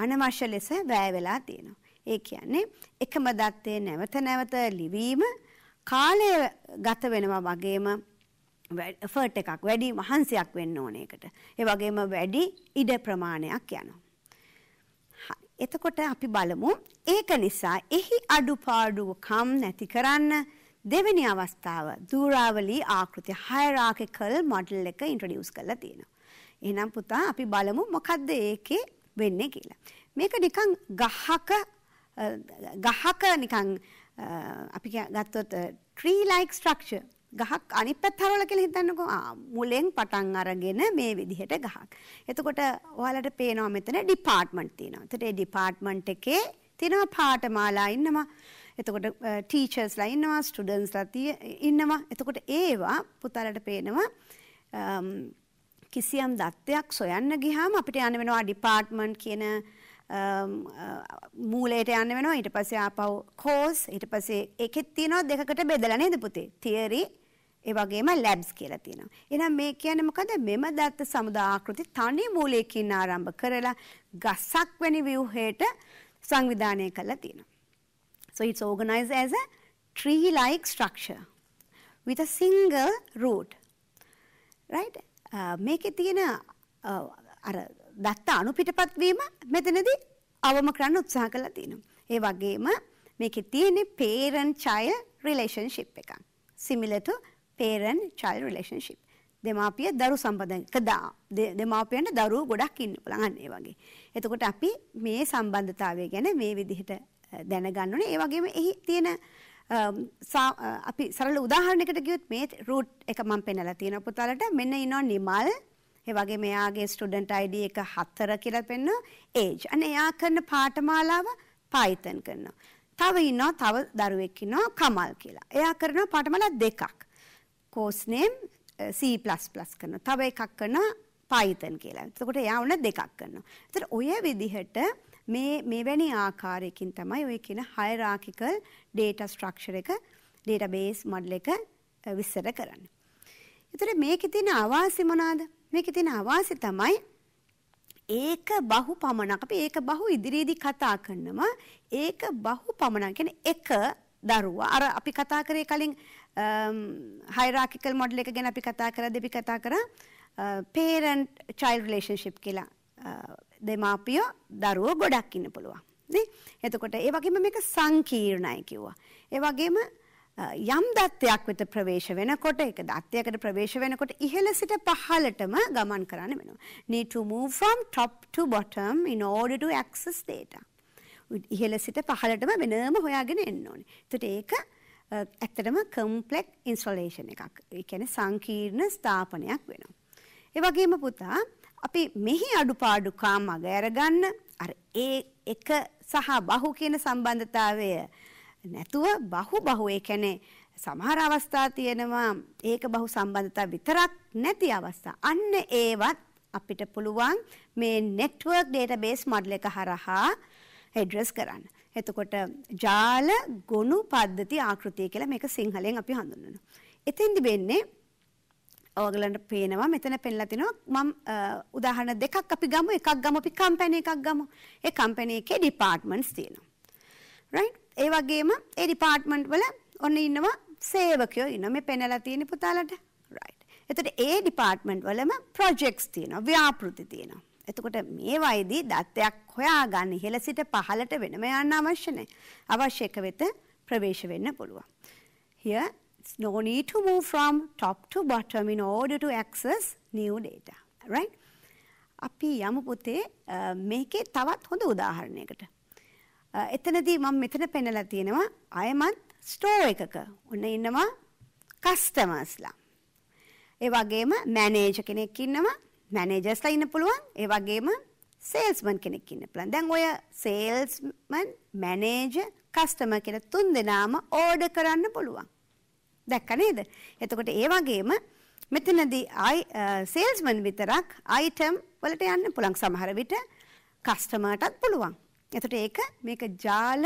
අනවශ්‍ය ලෙස වැය වෙලා තියෙනවා. ඒ කියන්නේ එකම தත්ත්වය නැවත නැවත ලිවීම කාලය ගත වෙනවා වගේම එෆර්ට් එකක් වැඩි වහන්සයක් වෙන්න ඕන එකට. ඒ වගේම වැඩි ඉඩ ප්‍රමාණයක් යනවා. එතකොට අපි බලමු ඒක නිසා එහි අඩුපාඩුකම් නැති කරන්න දෙවෙනි අවස්ථාව දූරාවලී ආකෘති හයරාකිකල් මොඩල් එක ඉන්ට්‍රොඩියුස් කරලා තියෙනවා. එහෙනම් පුතා අපි බලමු මොකද්ද ඒකේ වෙන්නේ කියලා. මේක නිකන් ගහක ගහක නිකන් අපි ගත්තොත් ට්‍රී ලයික් ස්ට්‍රක්චර් ගහක් අනිත් පැත්ත හරවලා කියලා හිතන්නකෝ. ආ මුලෙන් පටන් අරගෙන මේ විදිහට ගහක්. එතකොට ඔයාලට පේනවා මෙතන ඩිපාර්ට්මන්ට් තියෙනවා. එතකොට ඒ ඩිපාර්ට්මන්ට් එකේ තියෙනවා පාඨමාලා ඉන්නවා. එතකොට ටීචර්ස්ලා ඉන්නවා, ස්ටුඩන්ට්ස්ලා ඉන්නවා. එතකොට ඒවා පුතාලට පේනවා කිසියම් දත්තයක් සොයන්න ගියාම අපිට යන්න වෙනවා ඩිපාර්ට්මන්ට් කියන මූලයට යන්න වෙනවා ඊට පස්සේ ආපහු කෝස් ඊට පස්සේ ඒකෙත් තියෙනවා දෙකකට බෙදලා නේද පුතේ තියරි ඒ වගේම ලැබ්ස් කියලා තියෙනවා. එහෙනම් මේ කියන්නේ මොකද? මෙම දත්ත සමුදා ආකෘති තනි මූලයකින් ආරම්භ කරලා ගසක් වැනි ව්‍යුහයට සංවිධානය කරලා තියෙනවා. So it's organized as a tree-like structure with a single root. right? Uh, මේකේ තියෙන uh, අර දත්ත අනුපිටපත් වීම මෙතනදී අවම කරන්න උත්සාහ කරලා තියෙනවා. ඒ වගේම මේකේ තියෙන parent child relationship එකක්. similar to parent-child relationship. දෙමාපිය දරු සම්බන්ධක දා දෙමාපියන්ට දරුවෝ ගොඩක් ඉන්න පුළුවන් අන්න ඒ වගේ. එතකොට අපි මේ සම්බන්ධතාවය ගැන මේ විදිහට දැනගන්න ඕනේ. ඒ වගේම එහි තියෙන අපි සරල උදාහරණයකට ගියොත් මේ root එක මම පෙන්නලා තියෙනවා පුතාලට. මෙන්න ඉනවා නිමල්. ඒ වගේ මෙයාගේ ස්ටුඩන්ට් ID එක 4 කියලා පෙන්නන age. අන්න එයා කරන පාඨමාලාව Python කරනවා. තව ඉන්නවා තව දරුවෙක් ඉන්නවා කමල් කියලා. එයා කරනවා පාඨමාලා දෙකක්. කෝස් නේම් eh, C++ කරනවා. තව එකක් කරනවා Python කියලා. එතකොට එයා ඔන්න දෙකක් කරනවා. එතකොට ඔය විදිහට මේ මෙවැනි ආකාරයකින් තමයි ඔය කියන හයරාකිකල් data structure එක database model එක eh, විස්තර කරන්නේ. එතකොට මේකේ තියෙන අවාසි මොනවාද? මේකේ තියෙන අවාසි තමයි ඒක බහු පමණක් අපි ඒක බහු ඉදිරියේදී කතා කරනවා ඒක බහු පමණක් කියන්නේ එක දරුවා අර අපි කතා කරේ කලින් හයිරාකිකල් um, මොඩල එක ගැන අපි කතා කර දෙපි කතා කර පේරන් චයිල් රිලේෂන්ශිප් කියලා uh, දෙමාපියෝ දරුවෝ ගොඩක් ඉන්න පුළුවන්. එතකොට ඒ වගේම මේක සංකීර්ණයි කිව්වා. ඒ වගේම uh, යම් දත්තයක් වෙත ප්‍රවේශ වෙනකොට එක දත්තයකට ප්‍රවේශ වෙනකොට ඉහළ සිට පහළටම ගමන් කරන්න වෙනවා. need to move from top to bottom in order to access data. ඉහළ සිට පහළටම වෙනම හොයාගෙන එන්න ඕනේ. එතකොට ඒක ඇත්තටම කම්පලෙක් ඉන්ස්ට්‍රලේෂන් එකක්. ඒ කියන්නේ සංකීර්ණ ස්ථාපනයක් වෙනවා. ඒ වගේම පුතා අපි මෙහි අඩුපාඩුකම් අග අරගන්න අර ඒ එක සහ බහු කියන සම්බන්ධතාවය නැතුව බහු බහු ඒ කියන්නේ සමහර අවස්ථා තියෙනවා ඒක බහු සම්බන්ධතා විතරක් නැති අවස්ථා. අන්න ඒවත් අපිට පුළුවන් මේ network database model එක හරහා address කරන්න. එතකොට ජාල ගොනු පද්ධති ආකෘතිය කියලා මේක සිංහලෙන් අපි හඳුන්වනවා. එතෙන්දි වෙන්නේ ඔයගලන්ට පේනවා මෙතන පෙන්ලා තිනවා මම උදාහරණ දෙකක් අපි ගමු එකක් ගමු අපි කම්පැනි එකක් ගමු. ඒ කම්පැනි එකේ ඩිපාර්ට්මන්ට්ස් තියෙනවා. රයිට්? ඒ වගේම ඒ ඩිපාර්ට්මන්ට් වල ඔන්න ඉන්නවා සේවකයෝ ඉන්නවා. මේ පෙන්ලා තියෙන පුතාලට. රයිට්. එතකොට ඒ ඩිපාර්ට්මන්ට් වලම ප්‍රොජෙක්ට්ස් තියෙනවා. ව්‍යාපෘති තියෙනවා. එතකොට මේ වයිදී දත්තයක් හොයාගන්න ඉහළ සිට පහළට වෙනම යන්න අවශ්‍ය නැහැ. අවශ්‍ය එක වෙත ප්‍රවේශ වෙන්න පුළුවන්. Here it's no need to move from top to bottom in order to access new data. Right? අපි යමු පුතේ මේකේ තවත් හොඳ උදාහරණයකට. එතනදී මම මෙතන පෙන්නලා තියෙනවා අයමත් ස්ටෝ එකක. ඔන්න ඉන්නවා කස්ටමර්ස්ලා. ඒ වගේම මැනේජර් කෙනෙක් ඉන්නවා මැනේජස්ලා ඉන්න පුළුවන් ඒ වගේම සේල්ස්මන් කෙනෙක් ඉන්න පුළුවන්. දැන් ඔය සේල්ස්මන් මැනේජර් කස්ටමර් කියලා තුන් දෙනාම ඕඩර් කරන්න පුළුවන්. දැක්ක නේද? එතකොට ඒ වගේම මෙතනදී ආයි සේල්ස්මන් විතරක් අයිටම් වලට යන්න පුළුවන්. සමහර විට කස්ටමර්ටත් පුළුවන්. එතකොට ඒක මේක ජාල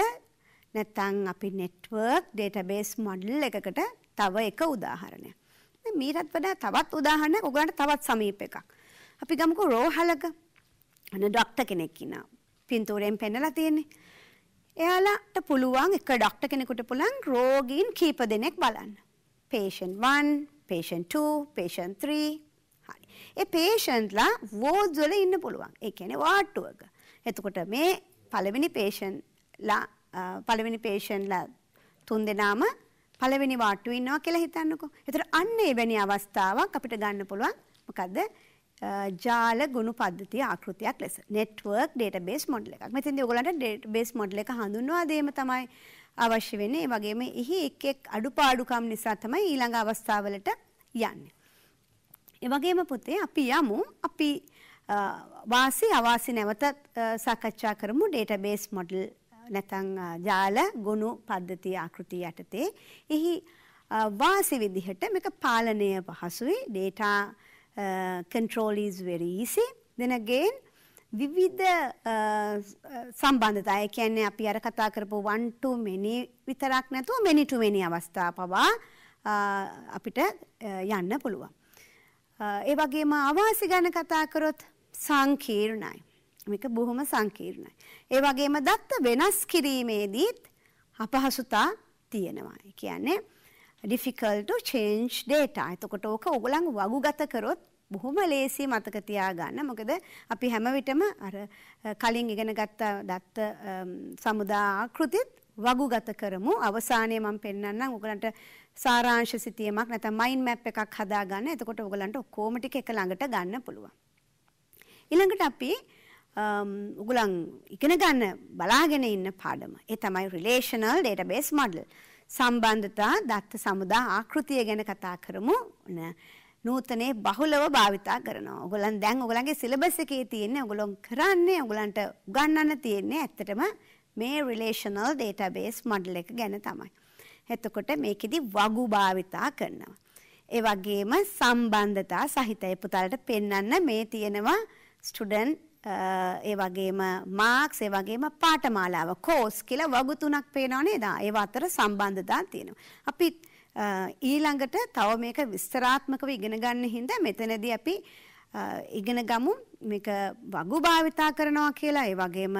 නැත්නම් අපි network database model එකකට තව එක උදාහරණයක්. මේ මීටත් වඩා තවත් උදාහරණයක් උගලන්ට තවත් සමීප එකක්. අපි ගමුකෝ රෝහලක අන ඩොක්ටර් කෙනෙක් ඉන්නවා. පින්තූරයෙන් පෙන්නලා තියෙන්නේ. එයාලට පුළුවන් එක ඩොක්ටර් කෙනෙකුට පුළුවන් රෝගීන් කීප දෙනෙක් බලන්න. patient 1, patient 2, patient 3. හරි. ඒ patientලා wards වල ඉන්න පුළුවන්. ඒ කියන්නේ වාට්ටුවක. එතකොට මේ පළවෙනි patient ලා පළවෙනි පේෂන්ලා තුන් දෙනාම පළවෙනි වාට්ටුව ඉන්නවා කියලා හිතන්නකෝ. ඒතර අන්න එවැනි අවස්ථාවක් අපිට ගන්න පුළුවන්. මොකද්ද? ජාල ගුණු පද්ධතිය ආකෘතියක් ලෙස network database model එකක්. මෙතෙන්දී ඔයගලන්ට database model එක හඳුන්වා දීම තමයි අවශ්‍ය වෙන්නේ. ඒ වගේම එහි එක් එක් අඩුපාඩුකම් නිසා තමයි ඊළඟ අවස්ථාවලට යන්නේ. ඒ වගේම පුතේ අපි යමු අපි වාසි අවාසි නැවතත් සාකච්ඡා කරමු database model නැතන් ජාල ගුණු පද්ධතිය ආකෘතිය යටතේ එහි වාසි විදිහට මේක පාලනය පහසුයි data Uh, control is very easy. Then again, විවිධ uh, සම්බන්ධතා ඒ කියන්නේ අපි අර කතා කරපු 1 to many විතරක් නැතුව many to many අවස්ථා පවා uh, අපිට යන්න පුළුවන්. ඒ වගේම ආවාස ගැන කතා කරොත් සංකීර්ණයි. මේක බොහොම සංකීර්ණයි. ඒ වගේම දත්ත වෙනස් කිරීමේදීත් අපහසුතා තියෙනවා. ඒ කියන්නේ difficult to change data. එතකොට ඕක ඕගොල්ලන් වගුගත කරොත් බොහොම ලේසි මතක තියාගන්න. මොකද අපි හැම විටම අර කලින් ඉගෙන ගත්ත දත්ත සමුදා ආකෘතිත් වගුගත කරමු. අවසානයේ මම පෙන්වන්නම් ඔයගලන්ට සාරාංශ සිතියමක් නැත්නම් මයින්ඩ් මැප් එකක් හදාගන්න. එතකොට ඔයගලන්ට ඔක්කොම ටික එක ළඟට ගන්න පුළුවන්. ඊළඟට අපි උගලන් ඉගෙන ගන්න බලාගෙන ඉන්න පාඩම. ඒ තමයි relational database model. සම්බන්ධතා දත්ත සමුදා ආකෘතිය ගැන කතා කරමු. නූතනයේ බහුලව භාවිතා කරනවා. ඔයගොල්ලන් දැන් ඔයගොල්ලන්ගේ සිලබස් එකේ තියෙන්නේ ඔයගොල්ලෝ කරන්නේ ඔයගොල්ලන්ට උගන්වන්න තියෙන්නේ ඇත්තටම මේ රිලේෂනල් ඩේටාබේස් මොඩල් එක ගැන තමයි. එතකොට මේකෙදි වගු භාවිතා කරනවා. ඒ වගේම සම්බන්ධතා සහිතයි පුතාලට පෙන්වන්න මේ තියෙනවා ස්ටුඩන්ට් ඒ වගේම මාක්ස් ඒ වගේම පාඨමාලාව කෝස් කියලා වගු තුනක් පේනවා නේද? ඒව අතර සම්බන්ධතා තියෙනවා. අපි ඊළඟට තව මේක විස්තරාත්මකව ඉගෙන ගන්න හින්දා මෙතනදී අපි ඉගෙන ගමු මේක වගු භාවිතා කරනවා කියලා ඒ වගේම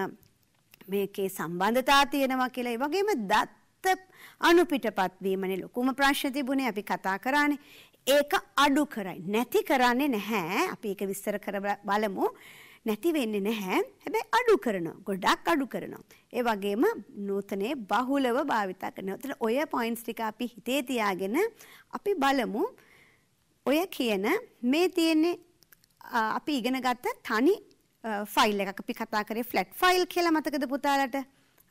මේකේ සම්බන්ධතා තියෙනවා කියලා ඒ වගේම දත්ත අනුපිටපත් වීමනේ ලොකුම ප්‍රශ්න තිබුණේ අපි කතා කරානේ ඒක අඩු කරයි නැති කරන්නේ නැහැ අපි ඒක විස්තර කර බලමු නැති වෙන්නේ නැහැ. හැබැයි අඩු කරනවා. ගොඩක් අඩු කරනවා. ඒ වගේම නූතනයේ බහුලව භාවිතා කරනවා. එතන ඔය පොයින්ට්ස් ටික අපි හිතේ තියාගෙන අපි බලමු ඔය කියන මේ තියෙන්නේ අපි ඉගෙනගත්ත තනි ෆයිල් එකක් අපි කතා කරේ ෆ්ලැට් ෆයිල් කියලා මතකද පුතාලට?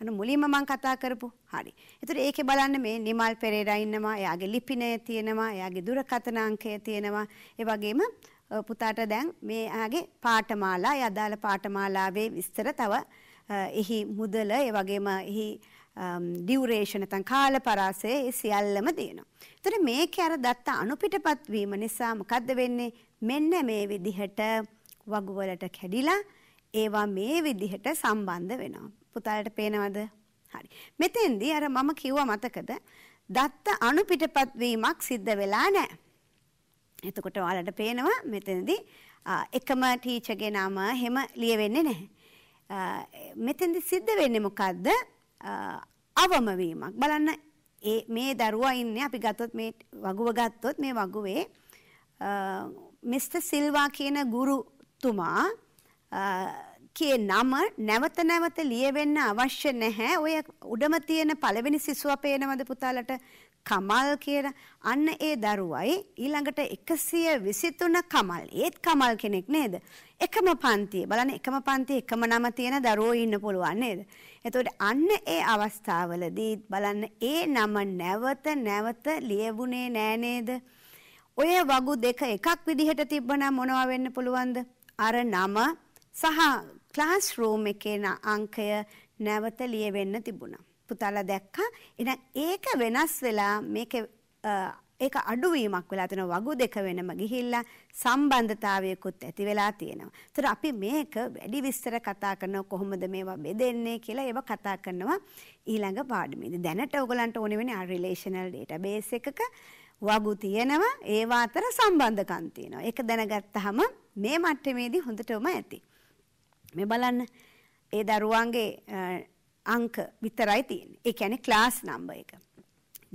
අන්න මුලින්ම මම කතා කරපු. හරි. ඒතර ඒකේ බලන්න මේ නිමල් පෙරේරා ඉන්නවා. එයාගේ ලිපිණය තියෙනවා. එයාගේ දුරකථන අංකය තියෙනවා. ඒ වගේම පුතාට දැන් මේ ආගේ පාඨමාලා ඒ අදාළ පාඨමාලාවේ විස්තර තව එහි මුදල ඒ වගේම එහි ඩියුරේෂන් නැත්නම් කාල පරාසය ඒ සියල්ලම දෙනවා. එතකොට මේකේ අර දත්ත අනුපිටපත් වීම නිසා මොකද්ද වෙන්නේ? මෙන්න මේ විදිහට වගුවලට කැඩිලා ඒවා මේ විදිහට සම්බන්ධ වෙනවා. පුතාලට පේනවද? හරි. මෙතෙන්දී අර මම කිව්වා මතකද? දත්ත අනුපිටපත් වීමක් සිද්ධ වෙලා නැහැ. එතකොට ඔයාලට පේනවා මෙතනදි එකම ටීචගේ නම හෙම ලියවෙන්නේ නැහැ. මෙතෙන්දි සිද්ධ වෙන්නේ මොකද්ද? අවම වීමක්. බලන්න මේ දරුවා ඉන්නේ අපි ගත්තොත් මේ වගුව ගත්තොත් මේ වගුවේ මිස්ටර් සිල්වා කියන ගුරුතුමා කේ නම නැවත නැවත ලියවෙන්න අවශ්‍ය නැහැ. ඔය උඩම තියෙන පළවෙනි සිසුවා පේනවද පුතාලට? කමල් කියන අන්න ඒ දරුවයි ඊළඟට 123 කමල්. ඒත් කමල් කෙනෙක් නේද? එකම පන්තිය. බලන්න එකම පන්තියේ එකම නම තියෙන දරුවෝ ඉන්න පුළුවන් නේද? එතකොට අන්න ඒ අවස්ථාවලදී බලන්න ඒ නම නැවත නැවත ලියවුනේ නෑ නේද? ඔය වගු දෙක එකක් විදිහට තිබ්බනම් මොනවා වෙන්න පුළුවන්ද? අර නම සහ ක්ලාස් රූම් එකේ අංකය නැවත ලියවෙන්න තිබුණා. පුතාලා දැක්කා. එහෙනම් ඒක වෙනස් වෙලා මේක ඒක අඩුවීමක් වෙලා තියෙනවා වගු දෙක වෙනම ගිහිල්ලා සම්බන්ධතාවයකුත් ඇති වෙලා තියෙනවා. ඒතර අපි මේක වැඩි විස්තර කතා කරනවා කොහොමද මේවා බෙදෙන්නේ කියලා ඒව කතා කරනවා ඊළඟ පාඩමේදී. දැනට ඔයගලන්ට ඕනේ වෙන්නේ ආ රිලේෂනල් ඩේටාබේස් එකක වගු තියෙනවා ඒවා අතර සම්බන්ධකම් තියෙනවා. ඒක දැනගත්තාම මේ මට්ටමේදී හොඳටම ඇති. මේ බලන්න ඒ දරුවන්ගේ අංක විතරයි තියෙන්නේ. ඒ කියන්නේ ක්ලාස් නම්බර් එක.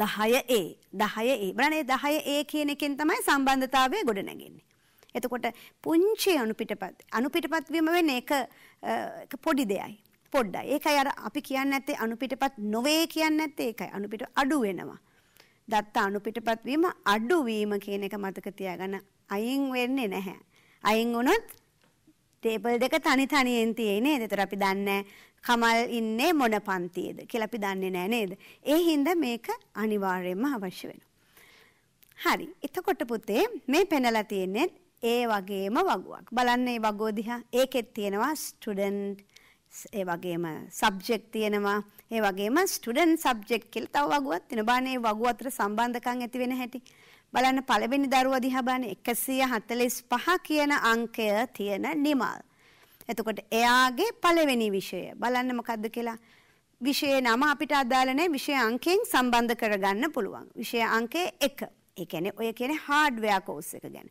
10A 10A බලන්න ඒ 10A කියන එකෙන් තමයි සම්බන්ධතාවය ගොඩනැගෙන්නේ. එතකොට පුංචි අනුපිටපත් අනුපිටපත් වීම වෙන්නේ එක එක පොඩි දෙයයි. පොඩ්ඩයි. ඒකයි අර අපි කියන්නේ නැත්තේ අනුපිටපත් නොවේ කියන්නේ නැත්තේ ඒකයි. අනුපිට අඩු වෙනවා. දත්ත අනුපිටපත් වීම අඩු වීම කියන එක මතක තියාගන්න. අයින් වෙන්නේ නැහැ. අයින් වුණොත් ටේබල් දෙක තනි තනියෙන් තියෙන්නේ. ඒතර අපි දන්නේ කමල් ඉන්නේ මොන පන්තියේද කියලා අපි දන්නේ නැහැ නේද? ඒ හින්දා මේක අනිවාර්යයෙන්ම අවශ්‍ය වෙනවා. හරි. එතකොට පුතේ මේ පෙන්ලා තියෙන්නේ ඒ වගේම වගුවක්. බලන්න මේ වගුව දිහා. ඒකෙත් තියෙනවා ස්ටුඩන්ට් ඒ වගේම සබ්ජෙක්ට් තියෙනවා. ඒ වගේම ස්ටුඩන්ට් සබ්ජෙක්ට් කියලා තව වගුවක් තියෙනවා. බලන්න මේ වගුව අතර සම්බන්ධකම් ඇති වෙන හැටි. බලන්න පළවෙනි දරුවා දිහා බලන්න 145 කියන අංකය තියෙන නිමල්. එතකොට එයාගේ පළවෙනි විෂය බලන්න මොකද්ද කියලා විෂය නම අපිට අදාළ නැහැ විෂය අංකයෙන් සම්බන්ධ කරගන්න පුළුවන් විෂය අංකය 1 ඒ කියන්නේ ඔය කියන්නේ හાર્ඩ්වෙයා කෝස් එක ගැන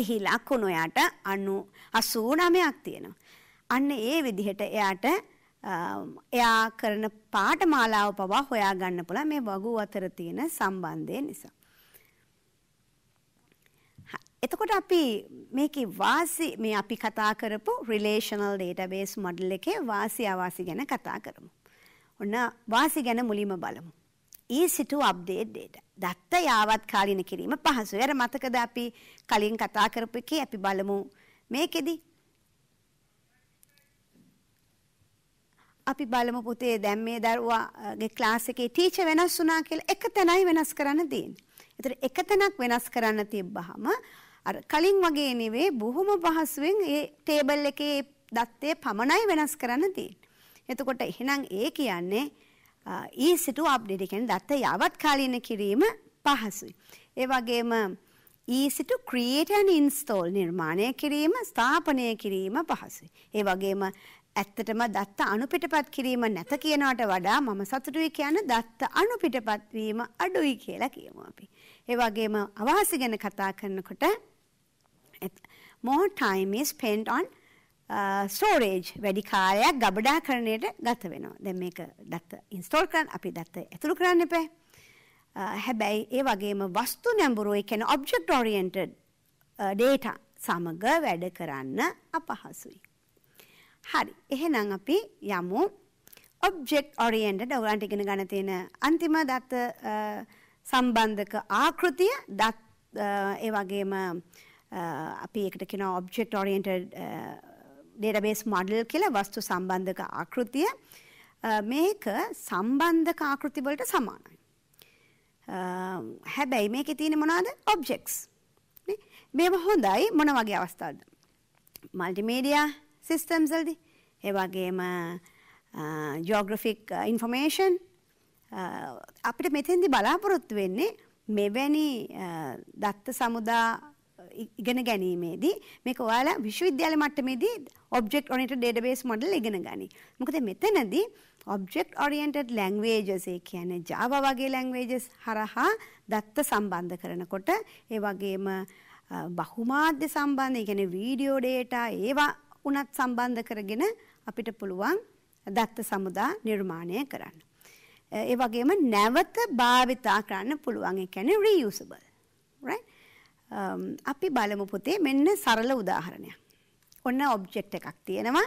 එහි ලකුණු එයාට 89ක් තියෙනවා අන්න ඒ විදිහට එයාට එයා කරන පාඨමාලාව පවා හොයාගන්න පුළුවන් මේ වගු අතර තියෙන සම්බන්ධය නිසා එතකොට අපි මේකේ වාසි මේ අපි කතා කරපු රිලේෂනල් ඩේටාබේස් මොඩල් එකේ වාසි අවාසි ගැන කතා කරමු. ඔන්න වාසි ගැන මුලින්ම බලමු. e-situ update data. දත්ත යාවත්කාලින කිරීම පහසුයි. අර මතකද අපි කලින් කතා කරපු එකේ අපි බලමු මේකෙදි අපි බලමු පුතේ දැන් මේ දරුවාගේ ක්ලාස් එකේ ටීචර් වෙනස් වුණා කියලා එක තැනයි වෙනස් කරන්න දෙන්නේ. ඒතර එක තැනක් වෙනස් කරන්න තිබ්බහම අර කලින් වගේ නෙවෙයි බොහොම පහසුවෙන් ඒ ටේබල් එකේ දත්තය පමණයි වෙනස් කරන්න තියෙන්නේ. එතකොට එහෙනම් ඒ කියන්නේ ඊ සිටු අප්ඩේට් කියන්නේ දත්ත යාවත්කාලීන කිරීම පහසුයි. ඒ වගේම easy to create and install නිර්මාණය කිරීම ස්ථාපනය කිරීම පහසුයි. ඒ වගේම ඇත්තටම දත්ත අනුපිටපත් කිරීම නැත කියනවට වඩා මම සතුටුයි කියන දත්ත අනුපිටපත් වීම අඩුයි කියලා කියමු අපි. ඒ වගේම අවාසි ගැන කතා කරනකොට more time is spent on storage uh, වැඩි කාලයක් ගබඩා කරණයට ගත වෙනවා. දැන් මේක දත්ත ඉන්ස්ටෝල් කරන්න අපි දත්ත ඇතුළු කරන්න එපා. Uh, හැබැයි ඒ වගේම වස්තු නැඹුරු ඒ කියන්නේ object oriented uh, data සමග වැඩ කරන්න අපහසුයි. හරි. එහෙනම් අපි යමු object oriented ඔයාලට ඉගෙන ගන්න තියෙන අන්තිම දත්ත සම්බන්ධක ආකෘතිය දත් ඒ වගේම අපි එකට කෙන ඔබ්ෙක්් ෝරියන්ට ඩේඩබේස් මඩල් කියල වස්තු සම්බන්ධක ආකෘතිය මේක සම්බන්ධක ආකෘතිවලට සමානයි. හැබැයි මේක තියෙන මොනාද ඔබ්ෙක්ස් මේම හොඳයි මොන වගේ අවස්ථාද. මල්ටිමේඩිය සිිස්ටම්සල්දි ඒවගේම ජෝග්‍රෆික් ඉන්ෆෝමේෂන් අපිට මෙතෙන්දි බලාපොරොත්තු වෙන්නේ මෙවැනි දත්ත සමුදා ඉගෙන ගැනීමේදී මේක ඔයාලා විශ්වවිද්‍යාල මට්ටමේදී object oriented database model ඉගෙන ගනි. මොකද මෙතනදී object oriented languages ඒ කියන්නේ Java වගේ languages හරහා දත්ත සම්බන්ධ කරනකොට ඒ වගේම බහුමාධ්‍ය සම්බන්ධ ඒ කියන්නේ video data ඒවා උනත් සම්බන්ධ කරගෙන අපිට පුළුවන් දත්ත සමුදා නිර්මාණය කරන්න. ඒ වගේම නැවත භාවිතා කරන්න පුළුවන්. ඒ කියන්නේ reusable අපි බලමු පුතේ මෙන්න සරල උදාහරණයක්. ඔන්න ඔබ්ජෙක්ට් එකක් තියෙනවා.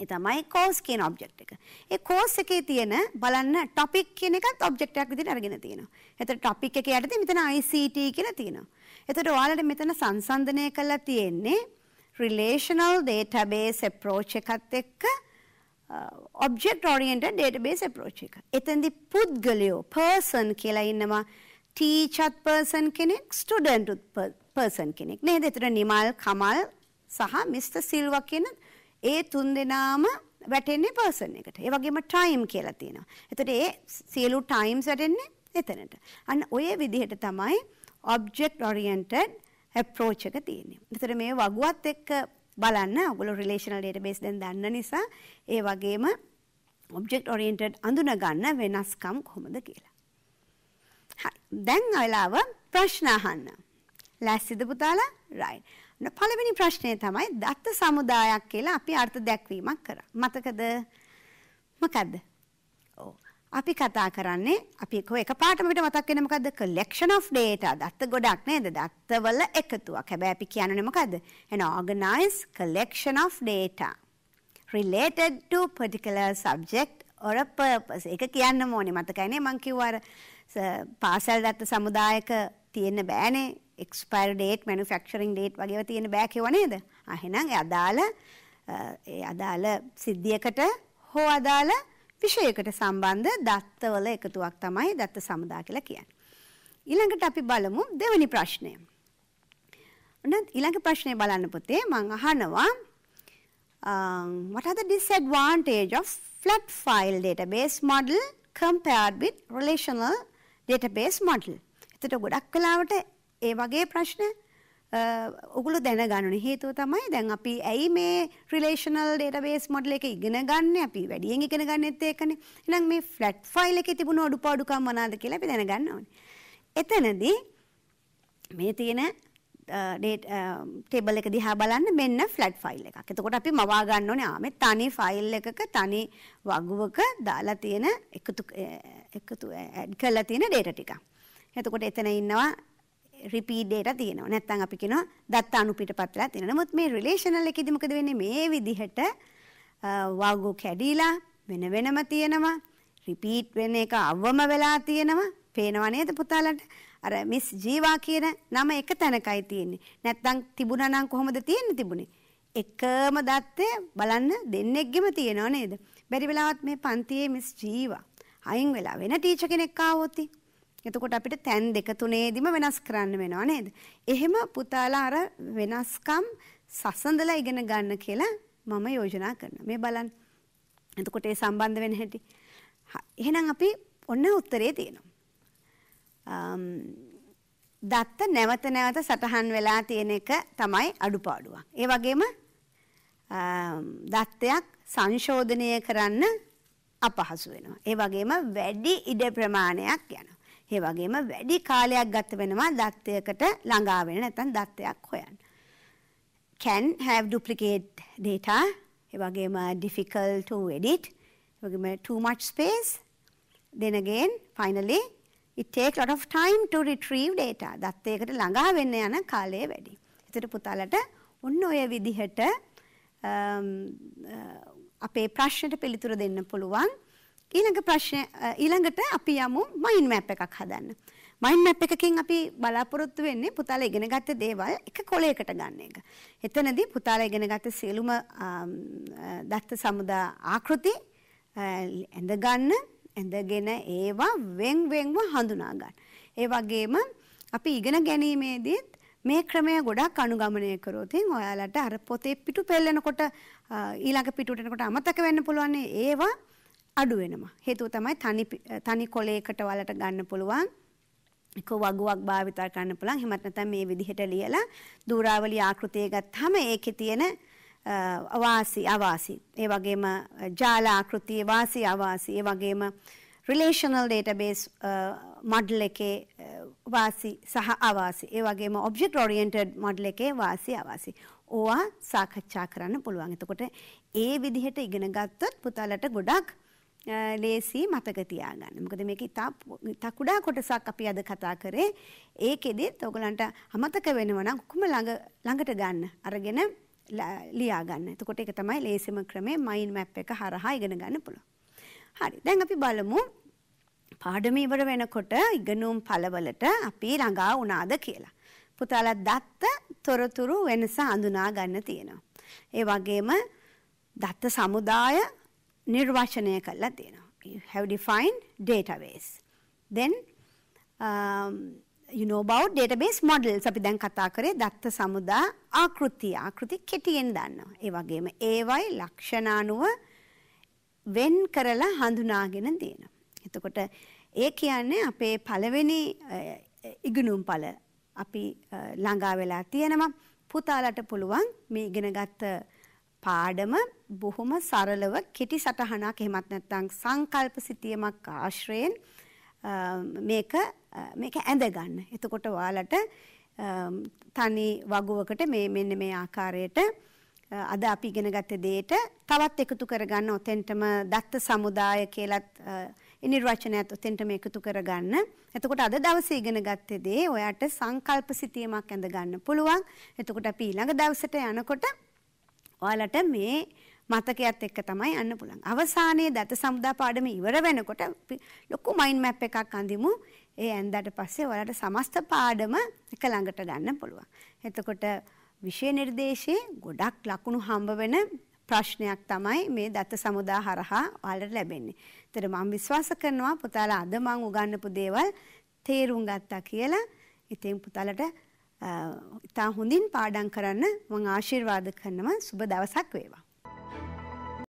ඒ තමයි කෝස් කියන ඔබ්ජෙක්ට් එක. ඒ කෝස් එකේ තියෙන බලන්න ටොපික් කියන එකත් ඔබ්ජෙක්ට් එකක් විදිහට අරගෙන තියෙනවා. එතකොට ටොපික් එක යටතේ මෙතන ICT කියලා තියෙනවා. එතකොට ඔයාලට මෙතන සංසන්දනය කරලා තියෙන්නේ relational database approach එකත් එක්ක object oriented database approach එක. එතෙන්දී පුද්ගලයෝ person කියලා ඉන්නවා. ටීචත් පර්සන් කෙනෙක් ස්ටඩන්ටුත් පර්සන් කෙනෙක් නේද එතට නිමල් කමල් සහ මිස්ට සිල්ව කියන ඒ තුන් දෙනාම වැටෙන්නේ පර්සන් එකට ඒ වගේම ටයිම් කියලා තියෙනවා. එතට ඒ සියලු ටයිම්ස් වැටෙන්නේ එතනට. අන්න ඔය විදිහට තමයි ඔබ්ජෙක්ට් ඔරියන්ටඩ් ඇප්‍රෝච් එක තියෙන්නේ. එතට මේ වගුවත් එක්ක බලන්න ඔගොල්ලෝ රිලේෂනල් ඩේටාබේස් දැන් දන්න නිසා ඒ වගේම ඔබ්ජෙක්ට් ඔරියන්ටඩ් අඳුනගන්න වෙනස්කම් කොහොමද කියලා. හරි දැන් ඔයාලව ප්‍රශ්න අහන්න ලැස්තිද පුතාලා රයිට් පළවෙනි ප්‍රශ්නය තමයි දත්ත සමුදායක් කියලා අපි අර්ථ දැක්වීමක් කරා මතකද මොකද්ද ඔව් අපි කතා කරන්නේ අපි කො එක පාටම අපිට මතක් වෙන මොකද්ද collection of data දත්ත ගොඩක් නේද දත්තවල එකතුවක් හැබැයි අපි කියන්නේ මොකද්ද an organized collection of data related to particular subject or a purpose ඒක කියන්න ඕනේ මතකයි නේ මං කිව්වා පාසල් දත්ත සමුදායක තියෙන්න බෑනේ එක්ස්පයර් ඩේට් මැනුෆැක්චරින් ඩේට් වගේ තියෙන බෑ කිව්ව නේද? එහෙනම් ඒ අදාළ ඒ අදාළ සිද්ධියකට හෝ අදාළ විෂයකට සම්බන්ධ දත්තවල එකතුවක් තමයි දත්ත සමුදා කියලා කියන්නේ. ඊළඟට අපි බලමු දෙවෙනි ප්‍රශ්නය. ඔන්න ඊළඟ ප්‍රශ්නේ බලන්න පුතේ මම අහනවා what are the disadvantage of flat file database model compared with relational database database model. එතකොට ගොඩක් වෙලාවට ඒ වගේ ප්‍රශ්න ඔගොල්ලෝ දැනගන්න හේතුව තමයි දැන් අපි ඇයි මේ රිලේෂනල් ඩේටාබේස් මොඩල් එක ඉගෙන ගන්න අපි වැඩියෙන් ඉගෙන ගන්නෙත් ඒකනේ. එහෙනම් මේ ෆ්ලැට් ෆයිල් එකේ තිබුණු අඩුපාඩුකම් මොනවාද කියලා අපි දැනගන්න ඕනේ. එතනදී මේ තියෙන ටේබල් එක දිහා බලන්න මෙන්න ෆ්ලැට් ෆයිල් එකක්. එතකොට අපි මවා ගන්න ඕනේ ආමේ තනි ෆයිල් එකක තනි වගුවක දාලා තියෙන එකතු එකතු ඇඩ් කරලා තියෙන data ටික. එතකොට එතන ඉන්නවා repeat data තියෙනවා. නැත්නම් අපි කියනවා දත්ත අනුපිටපත්ලා තියෙනවා. නමුත් මේ relational එකේදී මොකද වෙන්නේ? මේ විදිහට වගු කැඩිලා වෙන වෙනම තියෙනවා. repeat වෙන එක අවම වෙලා තියෙනවා. පේනවා නේද පුතාලට? අර මිස් ජීවා කියන නම එක තැනකයි තියෙන්නේ. නැත්තම් තිබුණා නම් කොහොමද තියෙන්නේ තිබුණේ? එකම දත්තය බලන්න දෙන්නෙක්ගෙම තියෙනව නේද? බැරි වෙලාවත් මේ පන්තියේ මිස් ජීවා අයින් වෙලා වෙන ටීචර් කෙනෙක් ආවොත් එතකොට අපිට තැන් දෙක තුනේදීම වෙනස් කරන්න වෙනව නේද? එහෙම පුතාලා අර වෙනස්කම් සසඳලා ඉගෙන ගන්න කියලා මම යෝජනා කරනවා. මේ බලන්න. එතකොට ඒ සම්බන්ධ වෙන හැටි. එහෙනම් අපි ඔන්න උත්තරේ තියෙනවා. දත්ත නැවත නැවත සටහන් වෙලා තියෙන එක තමයි අඩුපාඩුවක්. ඒ වගේම දත්තයක් සංශෝධනය කරන්න අපහසු වෙනවා. ඒ වගේම වැඩි ඉඩ ප්‍රමාණයක් යනවා. ඒ වගේම වැඩි කාලයක් ගත වෙනවා දත්තයකට ළඟා වෙන නැත්නම් දත්තයක් හොයන්න. can have duplicate data. ඒ වගේම difficult to edit. ඒ වගේම too much space. Then again finally It takes lot of time to retrieve data. දත්තයකට ළඟා වෙන්න යන කාලය වැඩි. ඒතර පුතාලට ඔන්න ඔය විදිහට අපේ ප්‍රශ්නට පිළිතුර දෙන්න පුළුවන්. ඊළඟ ප්‍රශ්න ඊළඟට අපි යමු මයින්ඩ් මැප් එකක් හදන්න. මයින්ඩ් මැප් එකකින් අපි බලාපොරොත්තු වෙන්නේ පුතාලා ඉගෙන ගත්ත දේවල් එක කොලයකට ගන්න එක. එතනදී පුතාලා ඉගෙන ගත්ත සියලුම දත්ත සමුදා ආකෘති ඇඳ ගන්න ඇඳගෙන ඒවා වෙන් වෙන්ව හඳුනා ගන්න. ඒ වගේම අපි ඉගෙන ගැනීමේදීත් මේ ක්‍රමය ගොඩක් අනුගමනය කරොත් ඔයාලට අර පොතේ පිටු පෙල්ලෙනකොට ඊළඟ පිටුට එනකොට අමතක වෙන්න පුළුවන් ඒවා අඩු වෙනවා. හේතුව තමයි තනි තනි කොලයකට වලට ගන්න පුළුවන්. එක වගුවක් භාවිතා කරන්න පුළුවන්. එහෙමත් නැත්නම් මේ විදිහට ලියලා දූරාවලි ආකෘතිය ගත්තාම ඒකේ තියෙන අවාසි අවාසි ඒ වගේම ජාල ආකෘති වාසි අවාසි ඒ වගේම රිලේෂනල් ඩේටබේස් මඩල් එකේ වාසි සහ අවාසි ඒ වගේම ඔබ්ජෙක්ට් ඔරියන්ටඩ් මඩල් එකේ වාසි අවාසි ඕවා සාකච්ඡා කරන්න පුළුවන්. එතකොට ඒ විදිහට ඉගෙන ගත්තොත් පුතාලට ගොඩක් ලේසි මතක තියාගන්න. මොකද මේක ඉතා කුඩා කොටසක් අපි අද කතා කරේ. ඒකෙදිත් ඔයගලන්ට අමතක වෙනවා නම් කොහොම ළඟ ළඟට ගන්න. අරගෙන ලියාගන්න එතකොට එක තමයි ලේසිම ක්‍රමේ මයින් මැප් එක හරහා ඉගෙන ගන්න පුළුවන්. හරි දැන් අපි බලමු පාඩම ඉවර වෙනකොට ඉගෙනුම් පළවලට අපි ළඟා වුණාද කියලා. පුතාලා දත්ත තොරතුරු වෙනස හඳුනා ගන්න තියෙනවා. ඒ වගේම දත්ත සමුදාය නිර්වචනය කරලා තියෙනවා. You have defined database. Then um, you know about database models අපි දැන් කතා කරේ දත්ත සමුදා ආකෘති ආකෘති කෙටියෙන් දන්නවා ඒ වගේම ඒවයි ලක්ෂණ අනුව වෙන් කරලා හඳුනාගෙන දෙනවා එතකොට ඒ කියන්නේ අපේ පළවෙනි ඉගෙනුම් පළ අපි ළඟා වෙලා තියෙනවා පුතාලට පුළුවන් මේ ඉගෙනගත්ත පාඩම බොහොම සරලව කෙටි සටහනක් එහෙමත් නැත්නම් සංකල්ප සිතියමක් ආශ්‍රයෙන් මේක මේක ඇඳගන්න. එතකොට ඔයාලට තනි වගුවකට මේ මෙන්න මේ ආකාරයට අද අපි ඉගෙන ගත්ත දේට තවත් එකතු කරගන්න ඔතෙන්ටම දත්ත සමුදාය කියලත් නිර්වචනයත් ඔතෙන්ටම එකතු කරගන්න. එතකොට අද දවසේ ඉගෙන ගත්තේ දේ ඔයාට සංකල්ප සිතියමක් ඇඳ ගන්න පුළුවන්. එතකොට අපි ඊළඟ දවසට යනකොට ඔයාලට මේ මතකයත් එක්ක තමයි යන්න පුළුවන්. අවසානයේ දත සමුදා පාඩම ඉවර වෙනකොට ලොකු මයින්ඩ් මැප් එකක් අඳිමු. ඒ ඇන්දාට පස්සේ ඔයාලට සමස්ත පාඩම එක ළඟට ගන්න පුළුවන්. එතකොට විෂය නිර්දේශයේ ගොඩක් ලකුණු හම්බ වෙන ප්‍රශ්නයක් තමයි මේ දත සමුදා හරහා ඔයාලට ලැබෙන්නේ. ඒතර මම විශ්වාස කරනවා පුතාලා අද මම උගන්වපු දේවල් තේරුම් ගත්තා කියලා. ඉතින් පුතාලට ඉතා හොඳින් පාඩම් කරන්න මම ආශිර්වාද කරනවා සුබ දවසක් වේවා.